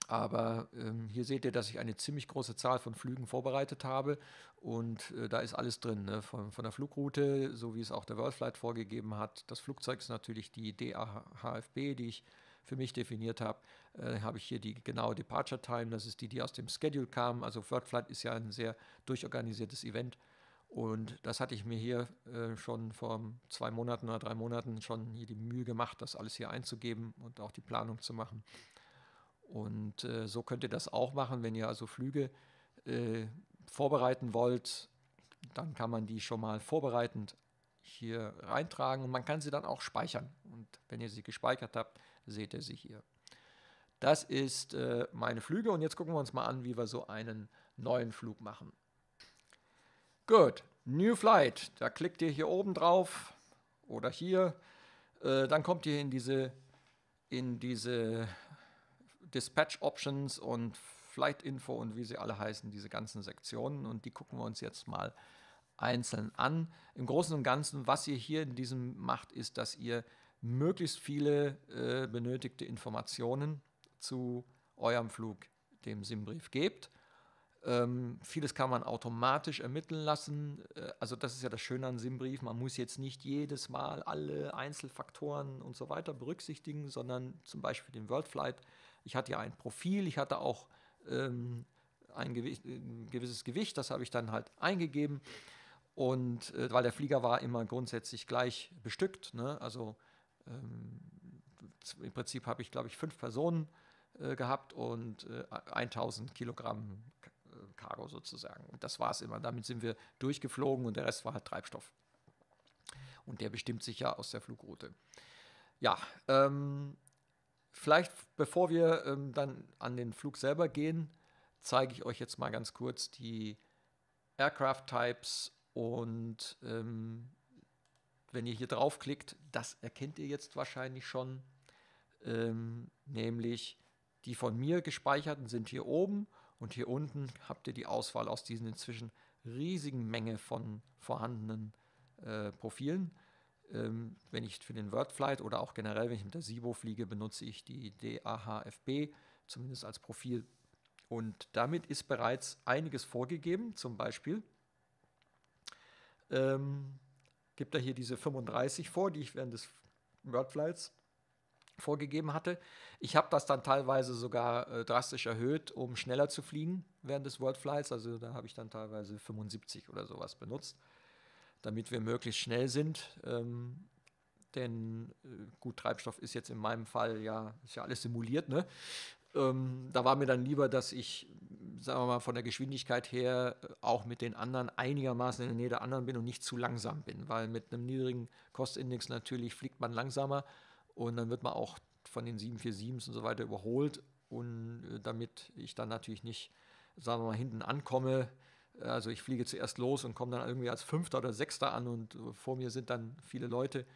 aber ähm, hier seht ihr, dass ich eine ziemlich große Zahl von Flügen vorbereitet habe und äh, da ist alles drin, ne? von, von der Flugroute, so wie es auch der Worldflight vorgegeben hat. Das Flugzeug ist natürlich die DAHFB, die ich für mich definiert habe, äh, habe ich hier die genaue Departure Time, das ist die, die aus dem Schedule kam. Also Worldflight ist ja ein sehr durchorganisiertes Event und das hatte ich mir hier äh, schon vor zwei Monaten oder drei Monaten schon hier die Mühe gemacht, das alles hier einzugeben und auch die Planung zu machen. Und äh, so könnt ihr das auch machen, wenn ihr also Flüge äh, vorbereiten wollt, dann kann man die schon mal vorbereitend hier reintragen und man kann sie dann auch speichern. Und wenn ihr sie gespeichert habt, seht ihr sie hier. Das ist äh, meine Flüge und jetzt gucken wir uns mal an, wie wir so einen neuen Flug machen. Gut, New Flight, da klickt ihr hier oben drauf oder hier, äh, dann kommt ihr in diese, in diese Dispatch Options und Flight Info und wie sie alle heißen, diese ganzen Sektionen. Und die gucken wir uns jetzt mal einzeln an. Im Großen und Ganzen, was ihr hier in diesem macht, ist, dass ihr möglichst viele äh, benötigte Informationen zu eurem Flug dem SIM-Brief gebt. Ähm, vieles kann man automatisch ermitteln lassen. Äh, also das ist ja das Schöne an SIM-Brief. Man muss jetzt nicht jedes Mal alle Einzelfaktoren und so weiter berücksichtigen, sondern zum Beispiel den World Worldflight ich hatte ja ein Profil, ich hatte auch ähm, ein, Gewicht, äh, ein, gewisses Gewicht, das habe ich dann halt eingegeben. Und äh, weil der Flieger war immer grundsätzlich gleich bestückt, ne? also ähm, im Prinzip habe ich, glaube ich, fünf Personen äh, gehabt und äh, 1000 Kilogramm äh, Cargo sozusagen. Und das war es immer. Damit sind wir durchgeflogen und der Rest war halt Treibstoff. Und der bestimmt sich ja aus der Flugroute. Ja, ähm, Vielleicht, bevor wir ähm, dann an den Flug selber gehen, zeige ich euch jetzt mal ganz kurz die Aircraft Types und ähm, wenn ihr hier draufklickt, das erkennt ihr jetzt wahrscheinlich schon, ähm, nämlich die von mir gespeicherten sind hier oben und hier unten habt ihr die Auswahl aus diesen inzwischen riesigen Menge von vorhandenen äh, Profilen. Ähm, wenn ich für den Wordflight oder auch generell, wenn ich mit der SIBO fliege, benutze ich die DAHFB, zumindest als Profil. Und damit ist bereits einiges vorgegeben, zum Beispiel ähm, gibt er hier diese 35 vor, die ich während des Wordflights vorgegeben hatte. Ich habe das dann teilweise sogar äh, drastisch erhöht, um schneller zu fliegen während des Wordflights. Also da habe ich dann teilweise 75 oder sowas benutzt damit wir möglichst schnell sind. Ähm, denn äh, gut, Treibstoff ist jetzt in meinem Fall ja, ist ja alles simuliert. Ne? Ähm, da war mir dann lieber, dass ich, sagen wir mal, von der Geschwindigkeit her äh, auch mit den anderen einigermaßen in der Nähe der anderen bin und nicht zu langsam bin, weil mit einem niedrigen Kostindex natürlich fliegt man langsamer und dann wird man auch von den 747s und so weiter überholt und äh, damit ich dann natürlich nicht, sagen wir mal, hinten ankomme, also ich fliege zuerst los und komme dann irgendwie als Fünfter oder Sechster an und äh, vor mir sind dann viele Leute.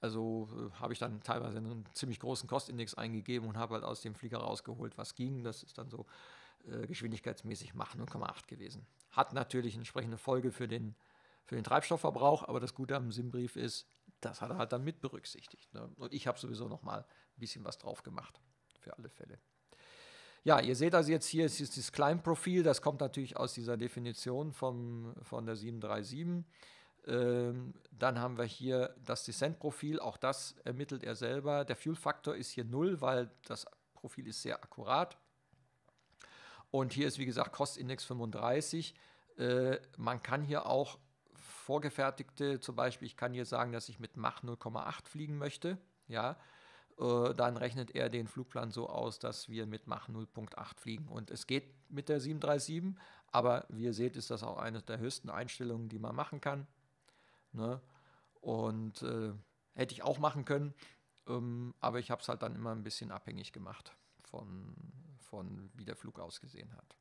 Also äh, habe ich dann teilweise einen ziemlich großen Kostindex eingegeben und habe halt aus dem Flieger rausgeholt, was ging. Das ist dann so äh, geschwindigkeitsmäßig Mach 0,8 gewesen. Hat natürlich eine entsprechende Folge für den, für den Treibstoffverbrauch, aber das Gute am sim ist, das hat er halt dann mit berücksichtigt. Ne? Und ich habe sowieso noch mal ein bisschen was drauf gemacht, für alle Fälle. Ja, ihr seht also jetzt hier, es ist das Climb-Profil, das kommt natürlich aus dieser Definition vom, von der 737. Ähm, dann haben wir hier das Descent-Profil, auch das ermittelt er selber. Der Fuel-Faktor ist hier 0, weil das Profil ist sehr akkurat. Und hier ist, wie gesagt, Kostindex 35. Äh, man kann hier auch vorgefertigte, zum Beispiel, ich kann hier sagen, dass ich mit Mach 0,8 fliegen möchte. Ja, äh, dann rechnet er den Flugplan so aus, dass wir mit Mach 0.8 fliegen. Und es geht mit der 737, aber wie ihr seht, ist das auch eine der höchsten Einstellungen, die man machen kann. Ne? Und äh, hätte ich auch machen können, ähm, aber ich habe es halt dann immer ein bisschen abhängig gemacht von, von wie der Flug ausgesehen hat.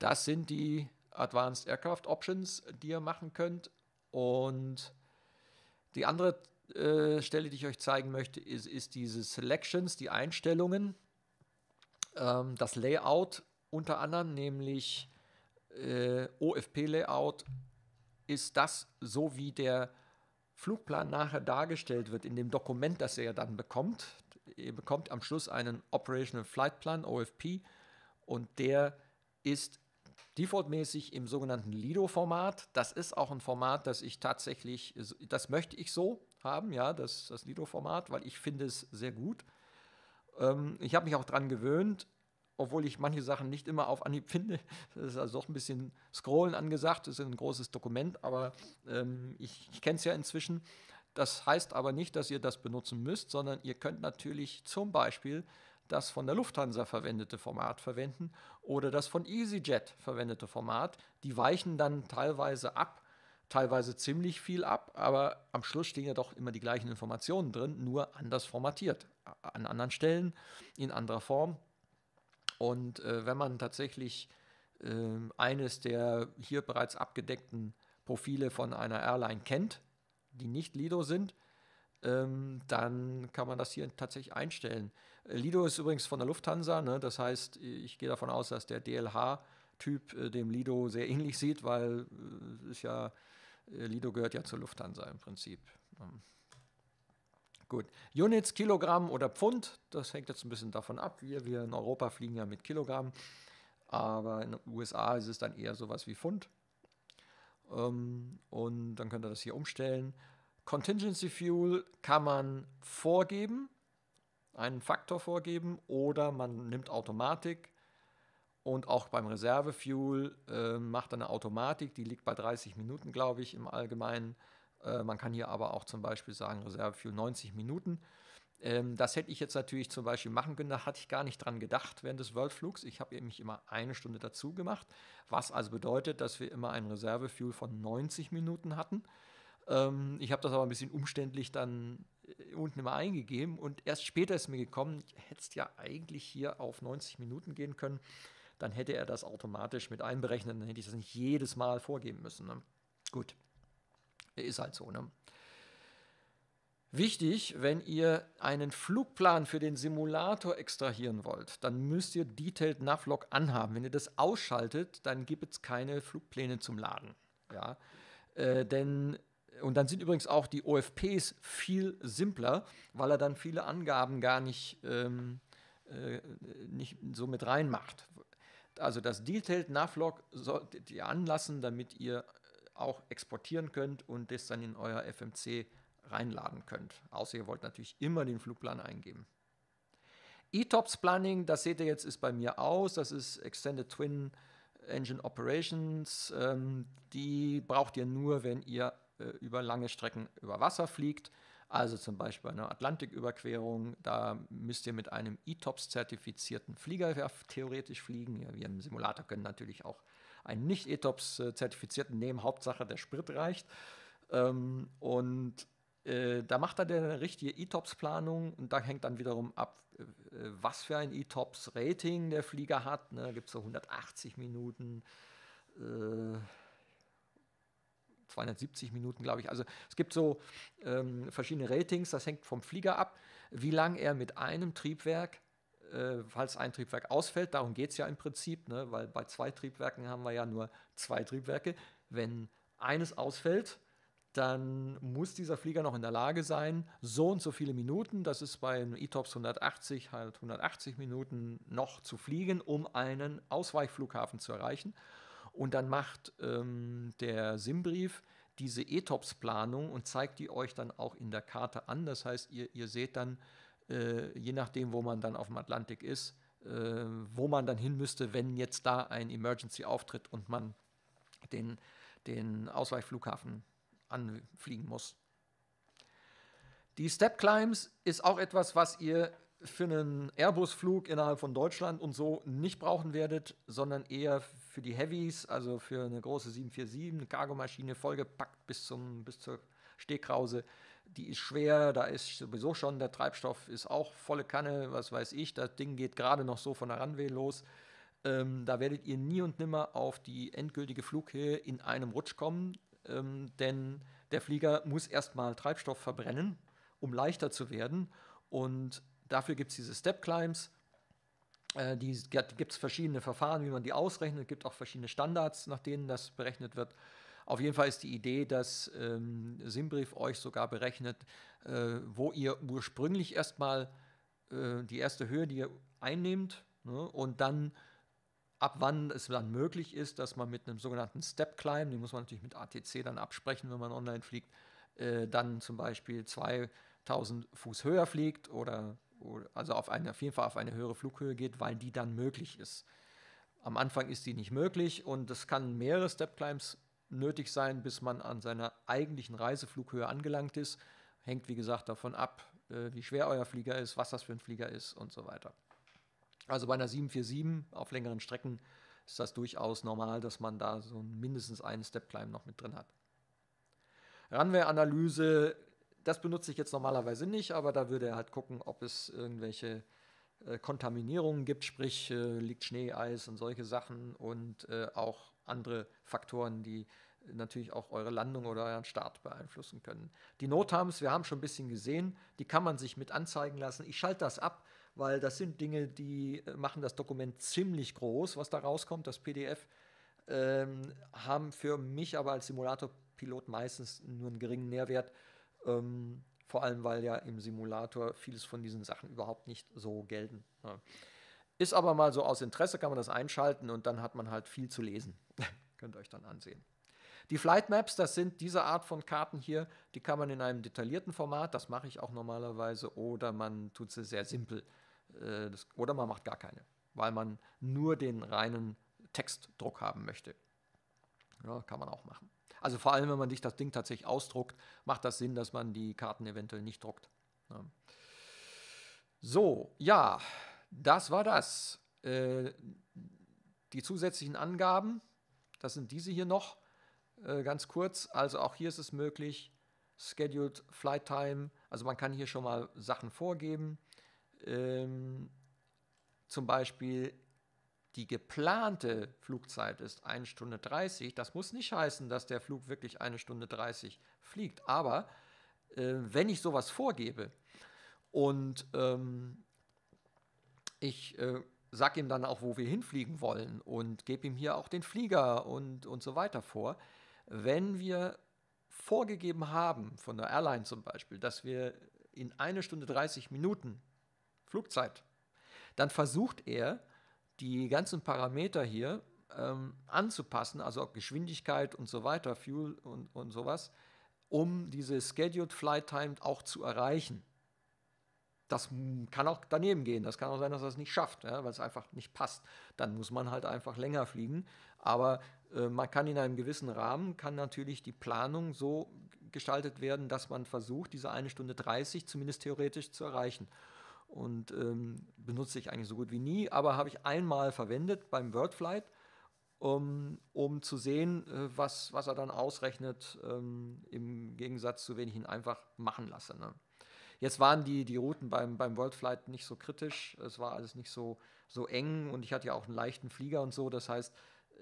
Das sind die Advanced Aircraft Options, die ihr machen könnt. Und die andere äh, Stelle, die ich euch zeigen möchte, ist, ist diese Selections, die Einstellungen, ähm, das Layout unter anderem, nämlich äh, OFP-Layout, ist das so, wie der Flugplan nachher dargestellt wird in dem Dokument, das er dann bekommt. Ihr bekommt am Schluss einen Operational Flight Plan, OFP, und der ist defaultmäßig im sogenannten Lido-Format. Das ist auch ein Format, das ich tatsächlich, das möchte ich so haben, ja, das, das Lido-Format, weil ich finde es sehr gut. Ähm, ich habe mich auch daran gewöhnt, obwohl ich manche Sachen nicht immer auf Anhieb finde. Das ist also auch ein bisschen Scrollen angesagt, das ist ein großes Dokument, aber ähm, ich, ich kenne es ja inzwischen. Das heißt aber nicht, dass ihr das benutzen müsst, sondern ihr könnt natürlich zum Beispiel das von der Lufthansa verwendete Format verwenden oder das von EasyJet verwendete Format. Die weichen dann teilweise ab, teilweise ziemlich viel ab, aber am Schluss stehen ja doch immer die gleichen Informationen drin, nur anders formatiert, an anderen Stellen, in anderer Form. Und äh, wenn man tatsächlich äh, eines der hier bereits abgedeckten Profile von einer Airline kennt, die nicht Lido sind, ähm, dann kann man das hier tatsächlich einstellen. Äh, Lido ist übrigens von der Lufthansa, ne? das heißt, ich gehe davon aus, dass der DLH-Typ äh, dem Lido sehr ähnlich sieht, weil äh, ist ja, äh, Lido gehört ja zur Lufthansa im Prinzip. Ähm. Gut. Units, Kilogramm oder Pfund, das hängt jetzt ein bisschen davon ab. Wir, wir in Europa fliegen ja mit Kilogramm, aber in den USA ist es dann eher sowas wie Pfund. Ähm, und dann könnt ihr das hier umstellen. Contingency Fuel kann man vorgeben, einen Faktor vorgeben, oder man nimmt Automatik und auch beim Reserve Fuel äh, macht eine Automatik, die liegt bei 30 Minuten, glaube ich, im Allgemeinen. Äh, man kann hier aber auch zum Beispiel sagen, Reserve Fuel 90 Minuten. Ähm, das hätte ich jetzt natürlich zum Beispiel machen können, da hatte ich gar nicht dran gedacht während des Worldflugs. Ich habe mich immer eine Stunde dazu gemacht, was also bedeutet, dass wir immer ein Reserve Fuel von 90 Minuten hatten. Ähm, ich habe das aber ein bisschen umständlich dann äh, unten immer eingegeben und erst später ist mir gekommen, hätte es ja eigentlich hier auf 90 Minuten gehen können, dann hätte er das automatisch mit einberechnet, dann hätte ich das nicht jedes Mal vorgeben müssen. Ne? Gut, ist halt so. Ne? Wichtig, wenn ihr einen Flugplan für den Simulator extrahieren wollt, dann müsst ihr Detailed Navlog anhaben. Wenn ihr das ausschaltet, dann gibt es keine Flugpläne zum Laden. Ja? Äh, denn und dann sind übrigens auch die OFPs viel simpler, weil er dann viele Angaben gar nicht, ähm, äh, nicht so mit reinmacht. Also das Detailed Navlog solltet ihr anlassen, damit ihr auch exportieren könnt und das dann in euer FMC reinladen könnt. Außer ihr wollt natürlich immer den Flugplan eingeben. ETOPS Planning, das seht ihr jetzt, ist bei mir aus. Das ist Extended Twin Engine Operations. Ähm, die braucht ihr nur, wenn ihr äh, über lange Strecken über Wasser fliegt. Also zum Beispiel eine Atlantiküberquerung, da müsst ihr mit einem ETOPS-zertifizierten Flieger theoretisch fliegen. Ja, wir im Simulator können natürlich auch einen nicht ETOPS-zertifizierten nehmen, Hauptsache der Sprit reicht. Ähm, und äh, da macht er eine richtige ETOPS-Planung und da hängt dann wiederum ab, äh, was für ein ETOPS-Rating der Flieger hat. Ne? Da gibt es so 180 Minuten. Äh, 270 Minuten, glaube ich. Also es gibt so ähm, verschiedene Ratings, das hängt vom Flieger ab, wie lange er mit einem Triebwerk, äh, falls ein Triebwerk ausfällt, darum geht es ja im Prinzip, ne? weil bei zwei Triebwerken haben wir ja nur zwei Triebwerke. Wenn eines ausfällt, dann muss dieser Flieger noch in der Lage sein, so und so viele Minuten, das ist bei einem ETOPS 180 halt 180 Minuten noch zu fliegen, um einen Ausweichflughafen zu erreichen. Und dann macht ähm, der SIM-Brief diese ETOPS-Planung und zeigt die euch dann auch in der Karte an. Das heißt, ihr, ihr seht dann, äh, je nachdem, wo man dann auf dem Atlantik ist, äh, wo man dann hin müsste, wenn jetzt da ein Emergency auftritt und man den, den Ausweichflughafen anfliegen muss. Die Step Climbs ist auch etwas, was ihr für einen Airbus-Flug innerhalb von Deutschland und so nicht brauchen werdet, sondern eher für die Heavies, also für eine große 747, eine Cargomaschine vollgepackt bis, zum, bis zur Stehkrause. Die ist schwer, da ist sowieso schon, der Treibstoff ist auch volle Kanne, was weiß ich. Das Ding geht gerade noch so von der Runway los. Ähm, da werdet ihr nie und nimmer auf die endgültige Flughöhe in einem Rutsch kommen, ähm, denn der Flieger muss erstmal Treibstoff verbrennen, um leichter zu werden. Und dafür gibt es diese Step Climbs äh, die gibt es verschiedene Verfahren, wie man die ausrechnet. Es gibt auch verschiedene Standards, nach denen das berechnet wird. Auf jeden Fall ist die Idee, dass ähm, Simbrief euch sogar berechnet, äh, wo ihr ursprünglich erstmal äh, die erste Höhe, die ihr einnehmt, ne, und dann ab wann es dann möglich ist, dass man mit einem sogenannten Step Climb, den muss man natürlich mit ATC dann absprechen, wenn man online fliegt, äh, dann zum Beispiel 2000 Fuß höher fliegt oder also auf, eine, auf jeden Fall auf eine höhere Flughöhe geht, weil die dann möglich ist. Am Anfang ist die nicht möglich und es kann mehrere Step Climbs nötig sein, bis man an seiner eigentlichen Reiseflughöhe angelangt ist. Hängt, wie gesagt, davon ab, äh, wie schwer euer Flieger ist, was das für ein Flieger ist und so weiter. Also bei einer 747 auf längeren Strecken ist das durchaus normal, dass man da so mindestens einen Step Climb noch mit drin hat. Runway-Analyse das benutze ich jetzt normalerweise nicht, aber da würde er halt gucken, ob es irgendwelche äh, Kontaminierungen gibt, sprich äh, liegt Schnee, Eis und solche Sachen und äh, auch andere Faktoren, die natürlich auch eure Landung oder euren Start beeinflussen können. Die Notams, wir haben schon ein bisschen gesehen, die kann man sich mit anzeigen lassen. Ich schalte das ab, weil das sind Dinge, die äh, machen das Dokument ziemlich groß, was da rauskommt, das PDF, ähm, haben für mich aber als Simulatorpilot meistens nur einen geringen Nährwert, ähm, vor allem, weil ja im Simulator vieles von diesen Sachen überhaupt nicht so gelten. Ja. Ist aber mal so aus Interesse, kann man das einschalten und dann hat man halt viel zu lesen. Könnt ihr euch dann ansehen. Die Flight Maps, das sind diese Art von Karten hier, die kann man in einem detaillierten Format, das mache ich auch normalerweise, oder man tut sie sehr simpel. Äh, das, oder man macht gar keine, weil man nur den reinen Textdruck haben möchte. Ja, kann man auch machen. Also vor allem, wenn man sich das Ding tatsächlich ausdruckt, macht das Sinn, dass man die Karten eventuell nicht druckt. Ja. So, ja, das war das. Äh, die zusätzlichen Angaben, das sind diese hier noch, äh, ganz kurz. Also auch hier ist es möglich, Scheduled Flight Time, also man kann hier schon mal Sachen vorgeben. Ähm, zum Beispiel die geplante Flugzeit ist 1 Stunde 30. Das muss nicht heißen, dass der Flug wirklich 1 Stunde 30 fliegt. Aber äh, wenn ich sowas vorgebe und ähm, ich äh, sage ihm dann auch, wo wir hinfliegen wollen und gebe ihm hier auch den Flieger und, und so weiter vor, wenn wir vorgegeben haben, von der Airline zum Beispiel, dass wir in 1 Stunde 30 Minuten Flugzeit, dann versucht er, die ganzen Parameter hier ähm, anzupassen, also Geschwindigkeit und so weiter, Fuel und, und sowas, um diese Scheduled Flight Time auch zu erreichen. Das kann auch daneben gehen. Das kann auch sein, dass er es nicht schafft, ja, weil es einfach nicht passt. Dann muss man halt einfach länger fliegen. Aber äh, man kann in einem gewissen Rahmen, kann natürlich die Planung so gestaltet werden, dass man versucht, diese eine Stunde 30 zumindest theoretisch zu erreichen und ähm, benutze ich eigentlich so gut wie nie, aber habe ich einmal verwendet beim Wordflight, um, um zu sehen, äh, was, was er dann ausrechnet, ähm, im Gegensatz zu wenn ich ihn einfach machen lasse. Ne? Jetzt waren die, die Routen beim, beim Worldflight nicht so kritisch, es war alles nicht so, so eng und ich hatte ja auch einen leichten Flieger und so, das heißt, äh,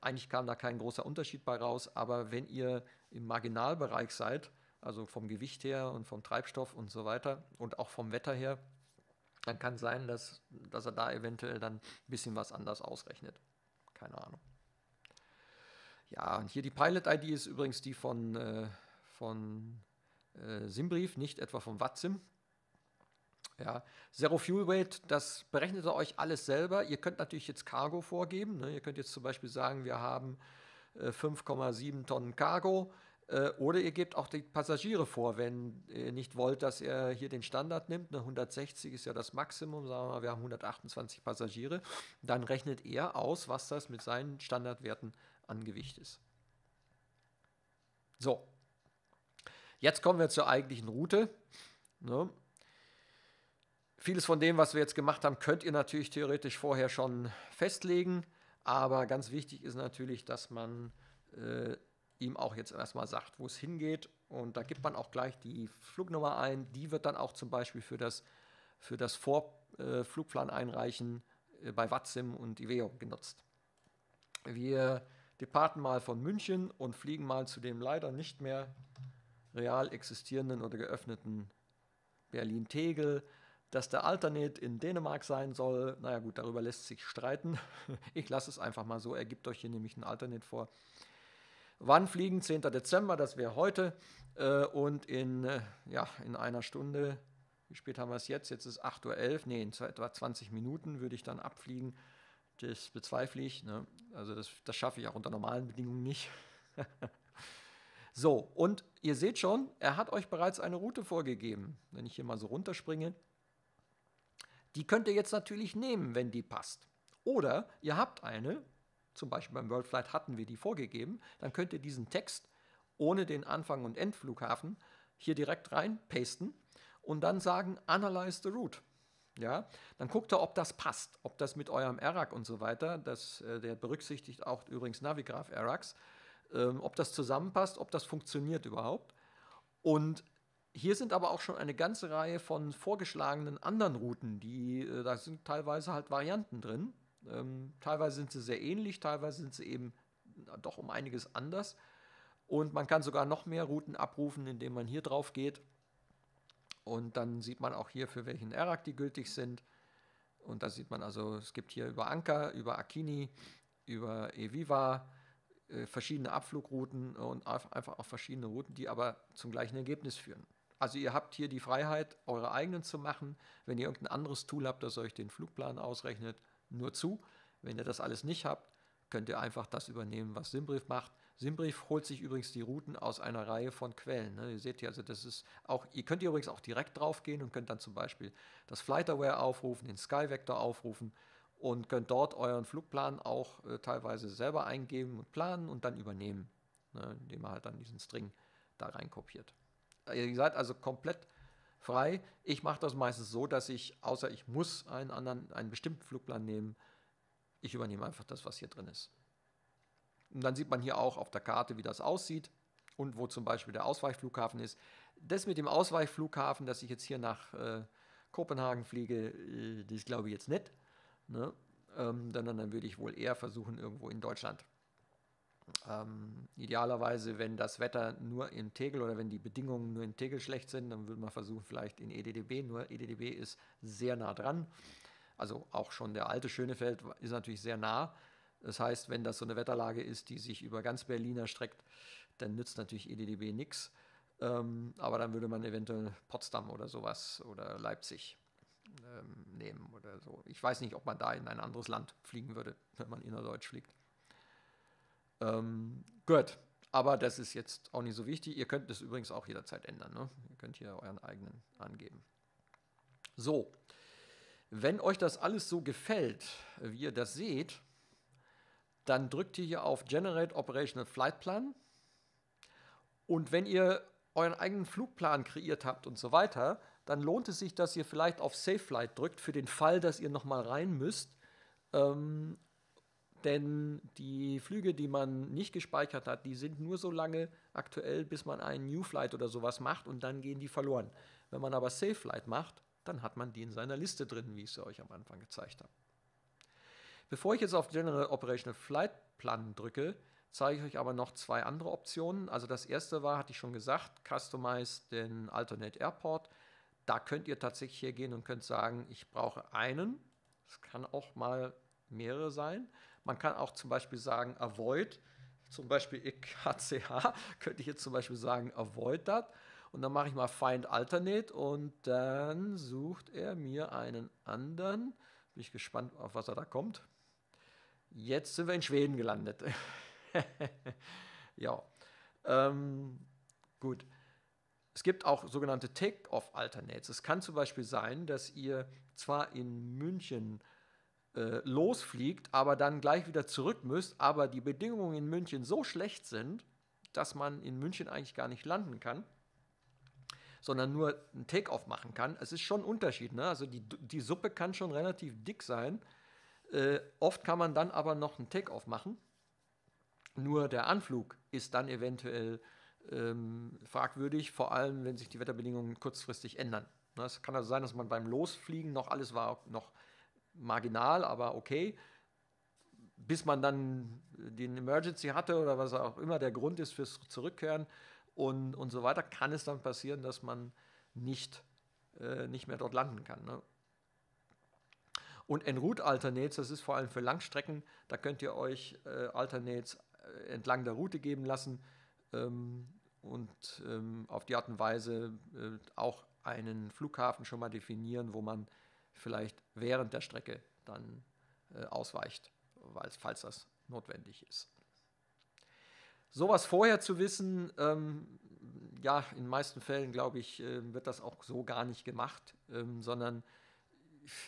eigentlich kam da kein großer Unterschied bei raus, aber wenn ihr im Marginalbereich seid, also vom Gewicht her und vom Treibstoff und so weiter und auch vom Wetter her, dann kann es sein, dass, dass er da eventuell dann ein bisschen was anders ausrechnet. Keine Ahnung. Ja, und hier die Pilot-ID ist übrigens die von, äh, von äh, Simbrief, nicht etwa vom Wattsim. Ja, Zero Fuel Weight, das berechnet er euch alles selber. Ihr könnt natürlich jetzt Cargo vorgeben. Ne? Ihr könnt jetzt zum Beispiel sagen, wir haben äh, 5,7 Tonnen Cargo äh, oder ihr gebt auch die Passagiere vor, wenn ihr nicht wollt, dass er hier den Standard nimmt. Ne, 160 ist ja das Maximum, sagen wir mal, wir haben 128 Passagiere. Dann rechnet er aus, was das mit seinen Standardwerten an Gewicht ist. So, jetzt kommen wir zur eigentlichen Route. Ne? Vieles von dem, was wir jetzt gemacht haben, könnt ihr natürlich theoretisch vorher schon festlegen. Aber ganz wichtig ist natürlich, dass man äh, ihm auch jetzt erstmal sagt, wo es hingeht. Und da gibt man auch gleich die Flugnummer ein. Die wird dann auch zum Beispiel für das, für das Vorflugplan äh, einreichen äh, bei Watsim und Iveo genutzt. Wir departen mal von München und fliegen mal zu dem leider nicht mehr real existierenden oder geöffneten Berlin-Tegel. Dass der Alternate in Dänemark sein soll, naja gut, darüber lässt sich streiten. Ich lasse es einfach mal so, er gibt euch hier nämlich ein Alternate vor. Wann fliegen? 10. Dezember, das wäre heute. Äh, und in, äh, ja, in einer Stunde, wie spät haben wir es jetzt? Jetzt ist 8.11 Uhr. Nee, in etwa 20 Minuten würde ich dann abfliegen. Das bezweifle ich. Ne? Also das, das schaffe ich auch unter normalen Bedingungen nicht. so, und ihr seht schon, er hat euch bereits eine Route vorgegeben. Wenn ich hier mal so runterspringe. Die könnt ihr jetzt natürlich nehmen, wenn die passt. Oder ihr habt eine, zum Beispiel beim World Flight hatten wir die vorgegeben, dann könnt ihr diesen Text ohne den Anfang- und Endflughafen hier direkt rein pasten und dann sagen Analyze the Route. Ja, dann guckt er, ob das passt, ob das mit eurem ERAC und so weiter, das, äh, der berücksichtigt auch übrigens Navigraph ERACs, ähm, ob das zusammenpasst, ob das funktioniert überhaupt. Und hier sind aber auch schon eine ganze Reihe von vorgeschlagenen anderen Routen, die, äh, da sind teilweise halt Varianten drin. Ähm, teilweise sind sie sehr ähnlich, teilweise sind sie eben doch um einiges anders. Und man kann sogar noch mehr Routen abrufen, indem man hier drauf geht. Und dann sieht man auch hier, für welchen ERAC die gültig sind. Und da sieht man also, es gibt hier über Anker, über Akini, über Eviva äh, verschiedene Abflugrouten und einfach auch verschiedene Routen, die aber zum gleichen Ergebnis führen. Also ihr habt hier die Freiheit, eure eigenen zu machen. Wenn ihr irgendein anderes Tool habt, das euch den Flugplan ausrechnet, nur zu, wenn ihr das alles nicht habt, könnt ihr einfach das übernehmen, was Simbrief macht. Simbrief holt sich übrigens die Routen aus einer Reihe von Quellen. Ne? Ihr seht hier, also das ist auch, ihr könnt übrigens auch direkt drauf gehen und könnt dann zum Beispiel das Flightaware aufrufen, den Skyvector aufrufen und könnt dort euren Flugplan auch äh, teilweise selber eingeben und planen und dann übernehmen, ne? indem ihr halt dann diesen String da reinkopiert. Ihr seid also komplett frei. Ich mache das meistens so, dass ich, außer ich muss einen anderen, einen bestimmten Flugplan nehmen, ich übernehme einfach das, was hier drin ist. Und dann sieht man hier auch auf der Karte, wie das aussieht und wo zum Beispiel der Ausweichflughafen ist. Das mit dem Ausweichflughafen, dass ich jetzt hier nach äh, Kopenhagen fliege, äh, das glaube ich jetzt nicht. Ne? Ähm, dann, dann würde ich wohl eher versuchen, irgendwo in Deutschland ähm, idealerweise, wenn das Wetter nur in Tegel oder wenn die Bedingungen nur in Tegel schlecht sind, dann würde man versuchen, vielleicht in EDDB. Nur EDDB ist sehr nah dran. Also auch schon der alte Schönefeld ist natürlich sehr nah. Das heißt, wenn das so eine Wetterlage ist, die sich über ganz Berlin erstreckt, dann nützt natürlich EDDB nichts. Ähm, aber dann würde man eventuell Potsdam oder sowas oder Leipzig ähm, nehmen oder so. Ich weiß nicht, ob man da in ein anderes Land fliegen würde, wenn man innerdeutsch fliegt. Ähm, gut, aber das ist jetzt auch nicht so wichtig. Ihr könnt das übrigens auch jederzeit ändern. Ne? Ihr könnt hier euren eigenen angeben. So, wenn euch das alles so gefällt, wie ihr das seht, dann drückt ihr hier auf Generate Operational Flight Plan. Und wenn ihr euren eigenen Flugplan kreiert habt und so weiter, dann lohnt es sich, dass ihr vielleicht auf Safe Flight drückt für den Fall, dass ihr nochmal rein müsst ähm, denn die Flüge, die man nicht gespeichert hat, die sind nur so lange aktuell, bis man einen New Flight oder sowas macht und dann gehen die verloren. Wenn man aber Safe Flight macht, dann hat man die in seiner Liste drin, wie ich sie euch am Anfang gezeigt habe. Bevor ich jetzt auf General Operational Flight Plan drücke, zeige ich euch aber noch zwei andere Optionen. Also das erste war, hatte ich schon gesagt, Customize den Alternate Airport. Da könnt ihr tatsächlich hier gehen und könnt sagen, ich brauche einen. Es kann auch mal mehrere sein. Man kann auch zum Beispiel sagen, avoid, zum Beispiel EKCH, könnte ich jetzt zum Beispiel sagen, avoid that. Und dann mache ich mal find alternate und dann sucht er mir einen anderen. Bin ich gespannt, auf was er da kommt. Jetzt sind wir in Schweden gelandet. ja, ähm, gut. Es gibt auch sogenannte Take-off-Alternates. Es kann zum Beispiel sein, dass ihr zwar in München äh, losfliegt, aber dann gleich wieder zurück müsst, aber die Bedingungen in München so schlecht sind, dass man in München eigentlich gar nicht landen kann, sondern nur einen Take-off machen kann. Es ist schon ein Unterschied. Ne? Also die, die Suppe kann schon relativ dick sein. Äh, oft kann man dann aber noch einen Take-off machen. Nur der Anflug ist dann eventuell ähm, fragwürdig, vor allem wenn sich die Wetterbedingungen kurzfristig ändern. Ne? Es kann also sein, dass man beim Losfliegen noch alles war, noch marginal, aber okay, bis man dann den Emergency hatte oder was auch immer der Grund ist fürs Zurückkehren und, und so weiter, kann es dann passieren, dass man nicht, äh, nicht mehr dort landen kann. Ne? Und Enroute Alternates, das ist vor allem für Langstrecken, da könnt ihr euch äh, Alternates äh, entlang der Route geben lassen ähm, und ähm, auf die Art und Weise äh, auch einen Flughafen schon mal definieren, wo man vielleicht während der Strecke dann äh, ausweicht, falls das notwendig ist. Sowas vorher zu wissen, ähm, ja, in den meisten Fällen, glaube ich, äh, wird das auch so gar nicht gemacht, ähm, sondern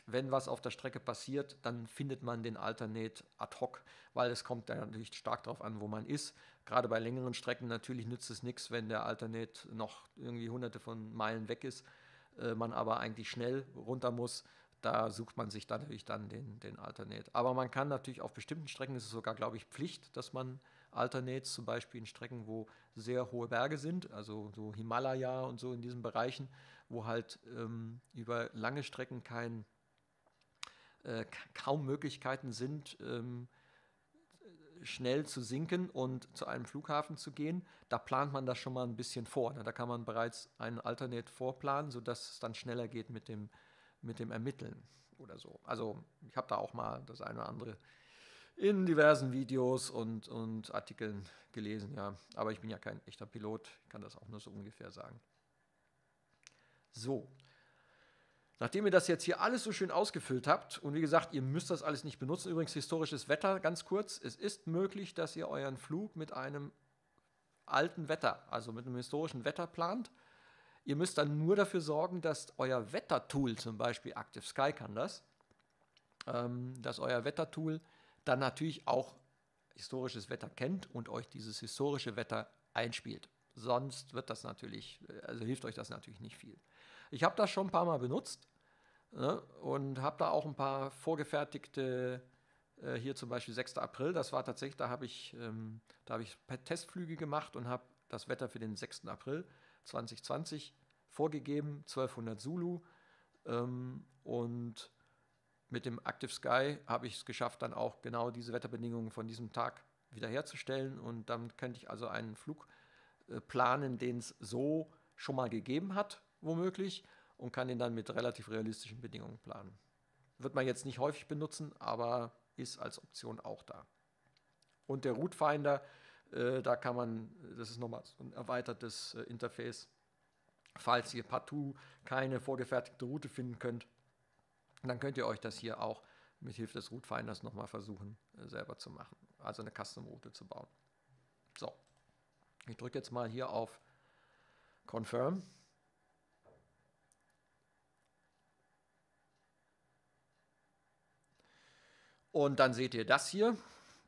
wenn was auf der Strecke passiert, dann findet man den Alternate ad hoc, weil es kommt dann natürlich stark darauf an, wo man ist. Gerade bei längeren Strecken natürlich nützt es nichts, wenn der Alternate noch irgendwie hunderte von Meilen weg ist äh, man aber eigentlich schnell runter muss, da sucht man sich dann natürlich dann den, den Alternate. Aber man kann natürlich auf bestimmten Strecken, ist es sogar, glaube ich, Pflicht, dass man Alternates, zum Beispiel in Strecken, wo sehr hohe Berge sind, also so Himalaya und so in diesen Bereichen, wo halt ähm, über lange Strecken kein, äh, kaum Möglichkeiten sind, ähm, schnell zu sinken und zu einem Flughafen zu gehen, da plant man das schon mal ein bisschen vor. Ne? Da kann man bereits einen Alternate vorplanen, sodass es dann schneller geht mit dem, mit dem Ermitteln oder so. Also ich habe da auch mal das eine oder andere in diversen Videos und, und Artikeln gelesen, ja. Aber ich bin ja kein echter Pilot, ich kann das auch nur so ungefähr sagen. So, Nachdem ihr das jetzt hier alles so schön ausgefüllt habt, und wie gesagt, ihr müsst das alles nicht benutzen, übrigens historisches Wetter, ganz kurz, es ist möglich, dass ihr euren Flug mit einem alten Wetter, also mit einem historischen Wetter plant. Ihr müsst dann nur dafür sorgen, dass euer Wettertool, zum Beispiel Active Sky kann das, ähm, dass euer Wettertool dann natürlich auch historisches Wetter kennt und euch dieses historische Wetter einspielt. Sonst wird das natürlich, äh, also hilft euch das natürlich nicht viel. Ich habe das schon ein paar Mal benutzt Ne? Und habe da auch ein paar vorgefertigte, äh, hier zum Beispiel 6. April, das war tatsächlich, da habe ich, ähm, hab ich Testflüge gemacht und habe das Wetter für den 6. April 2020 vorgegeben, 1200 Zulu. Ähm, und mit dem Active Sky habe ich es geschafft, dann auch genau diese Wetterbedingungen von diesem Tag wiederherzustellen. Und dann könnte ich also einen Flug äh, planen, den es so schon mal gegeben hat, womöglich und kann ihn dann mit relativ realistischen Bedingungen planen. Wird man jetzt nicht häufig benutzen, aber ist als Option auch da. Und der Rootfinder, äh, da kann man, das ist nochmal so ein erweitertes äh, Interface, falls ihr partout keine vorgefertigte Route finden könnt, dann könnt ihr euch das hier auch mit Hilfe des Rootfinders nochmal versuchen, äh, selber zu machen. Also eine Custom-Route zu bauen. So, ich drücke jetzt mal hier auf Confirm Und dann seht ihr das hier.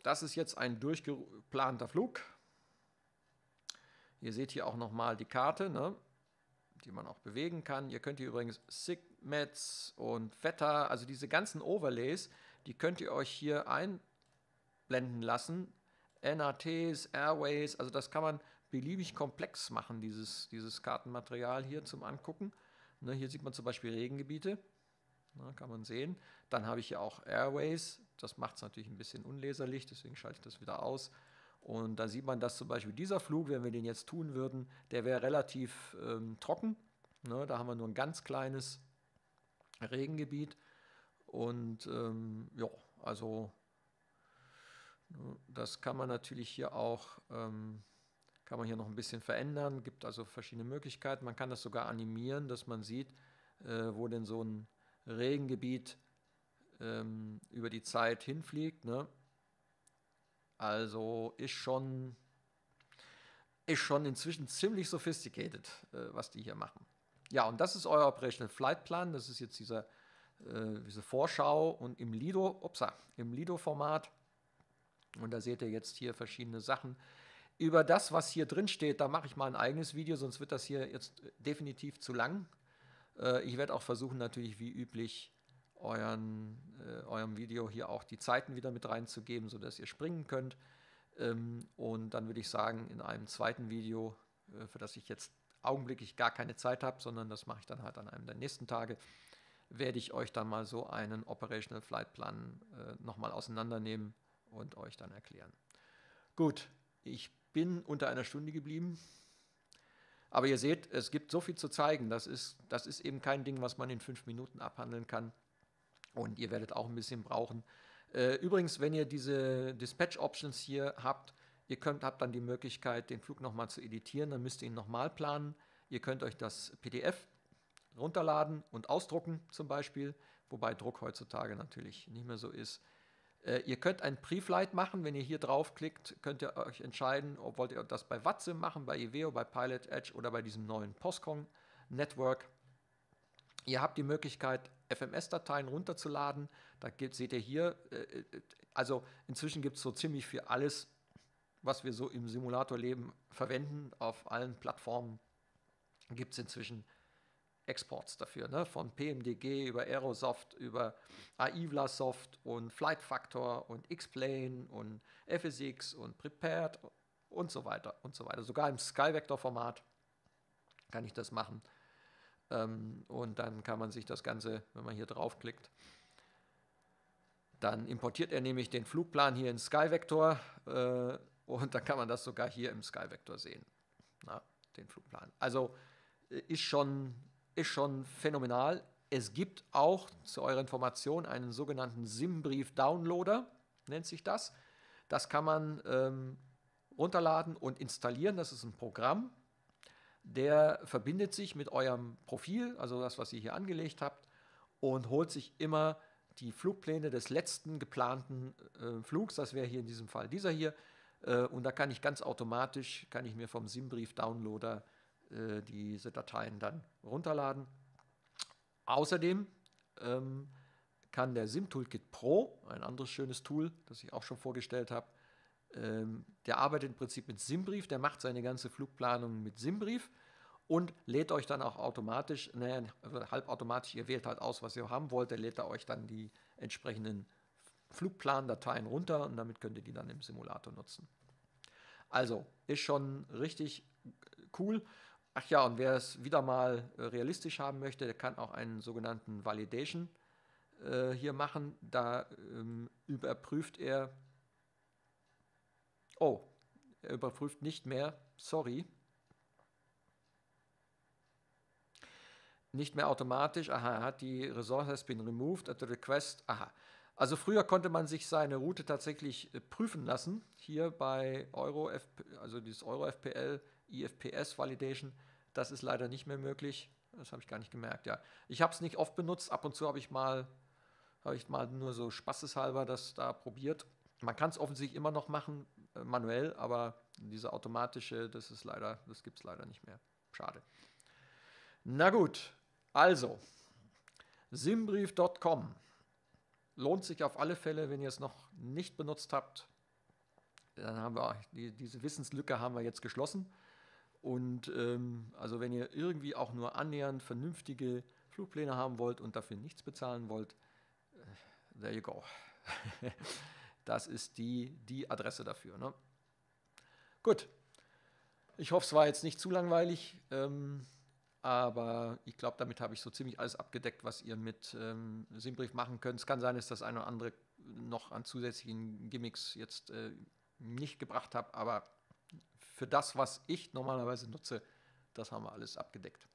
Das ist jetzt ein durchgeplanter Flug. Ihr seht hier auch nochmal die Karte, ne, die man auch bewegen kann. Ihr könnt hier übrigens Sigmets und Vetter, also diese ganzen Overlays, die könnt ihr euch hier einblenden lassen. NATs, Airways, also das kann man beliebig komplex machen, dieses, dieses Kartenmaterial hier zum Angucken. Ne, hier sieht man zum Beispiel Regengebiete. Na, kann man sehen. Dann habe ich hier auch Airways. Das macht es natürlich ein bisschen unleserlich, deswegen schalte ich das wieder aus. Und da sieht man, dass zum Beispiel dieser Flug, wenn wir den jetzt tun würden, der wäre relativ ähm, trocken. Ne, da haben wir nur ein ganz kleines Regengebiet. Und ähm, ja, also ne, das kann man natürlich hier auch, ähm, kann man hier noch ein bisschen verändern. Gibt also verschiedene Möglichkeiten. Man kann das sogar animieren, dass man sieht, äh, wo denn so ein Regengebiet ähm, über die Zeit hinfliegt. Ne? Also ist schon, ist schon inzwischen ziemlich sophisticated, äh, was die hier machen. Ja, und das ist euer Operational Flight Plan. Das ist jetzt dieser, äh, diese Vorschau und im Lido, upsa, im Lido-Format. Und da seht ihr jetzt hier verschiedene Sachen. Über das, was hier drin steht, da mache ich mal ein eigenes Video, sonst wird das hier jetzt äh, definitiv zu lang. Äh, ich werde auch versuchen, natürlich wie üblich euren, äh, eurem Video hier auch die Zeiten wieder mit reinzugeben, sodass ihr springen könnt. Ähm, und dann würde ich sagen, in einem zweiten Video, äh, für das ich jetzt augenblicklich gar keine Zeit habe, sondern das mache ich dann halt an einem der nächsten Tage, werde ich euch dann mal so einen Operational Flight Plan äh, nochmal auseinandernehmen und euch dann erklären. Gut, ich bin unter einer Stunde geblieben. Aber ihr seht, es gibt so viel zu zeigen. Das ist, das ist eben kein Ding, was man in fünf Minuten abhandeln kann. Und ihr werdet auch ein bisschen brauchen. Äh, übrigens, wenn ihr diese Dispatch-Options hier habt, ihr könnt, habt dann die Möglichkeit, den Flug nochmal zu editieren. Dann müsst ihr ihn nochmal planen. Ihr könnt euch das PDF runterladen und ausdrucken zum Beispiel, wobei Druck heutzutage natürlich nicht mehr so ist. Äh, ihr könnt ein Preflight machen, wenn ihr hier draufklickt, könnt ihr euch entscheiden, ob wollt ihr das bei Watze machen, bei Iveo, bei Pilot Edge oder bei diesem neuen Postcon Network. Ihr habt die Möglichkeit, FMS-Dateien runterzuladen. Da gibt, seht ihr hier, äh, also inzwischen gibt es so ziemlich für alles, was wir so im Simulatorleben verwenden, auf allen Plattformen gibt es inzwischen Exports dafür, ne? von PMDG über Aerosoft, über Aivlasoft und Flight Factor und X-Plane und FSX und Prepared und so weiter und so weiter. Sogar im skyvector format kann ich das machen. Ähm, und dann kann man sich das Ganze, wenn man hier draufklickt, dann importiert er nämlich den Flugplan hier in Skyvector äh, und dann kann man das sogar hier im Skyvector sehen, Na, den Flugplan. Also äh, ist schon ist schon phänomenal. Es gibt auch zu eurer Information einen sogenannten SIM-Brief-Downloader, nennt sich das. Das kann man ähm, runterladen und installieren. Das ist ein Programm, der verbindet sich mit eurem Profil, also das, was ihr hier angelegt habt, und holt sich immer die Flugpläne des letzten geplanten äh, Flugs. Das wäre hier in diesem Fall dieser hier. Äh, und da kann ich ganz automatisch, kann ich mir vom SIM-Brief-Downloader äh, diese Dateien dann runterladen. Außerdem ähm, kann der SIM Toolkit Pro, ein anderes schönes Tool, das ich auch schon vorgestellt habe, ähm, der arbeitet im Prinzip mit SIM-Brief, der macht seine ganze Flugplanung mit SIM-Brief und lädt euch dann auch automatisch, naja, also halbautomatisch, ihr wählt halt aus, was ihr haben wollt, der lädt er euch dann die entsprechenden Flugplandateien runter und damit könnt ihr die dann im Simulator nutzen. Also ist schon richtig cool. Ach ja, und wer es wieder mal äh, realistisch haben möchte, der kann auch einen sogenannten Validation äh, hier machen. Da ähm, überprüft er. Oh, er überprüft nicht mehr. Sorry. Nicht mehr automatisch. Aha, er hat die Resource has been removed at the request. Aha. Also früher konnte man sich seine Route tatsächlich äh, prüfen lassen. Hier bei Euro, also dieses Euro FPL IFPS Validation. Das ist leider nicht mehr möglich. Das habe ich gar nicht gemerkt, ja. Ich habe es nicht oft benutzt. Ab und zu habe ich mal, habe ich mal nur so spaßeshalber das da probiert. Man kann es offensichtlich immer noch machen, äh, manuell, aber diese automatische, das ist leider, das gibt es leider nicht mehr. Schade. Na gut, also, simbrief.com lohnt sich auf alle Fälle, wenn ihr es noch nicht benutzt habt. Dann haben wir die, diese Wissenslücke haben wir jetzt geschlossen. Und ähm, also wenn ihr irgendwie auch nur annähernd vernünftige Flugpläne haben wollt und dafür nichts bezahlen wollt, äh, there you go. das ist die, die Adresse dafür. Ne? Gut. Ich hoffe, es war jetzt nicht zu langweilig, ähm, aber ich glaube, damit habe ich so ziemlich alles abgedeckt, was ihr mit ähm, Simbrief machen könnt. Es kann sein, dass das eine oder andere noch an zusätzlichen Gimmicks jetzt äh, nicht gebracht habe, aber für das, was ich normalerweise nutze, das haben wir alles abgedeckt.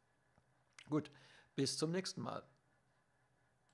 Gut, bis zum nächsten Mal.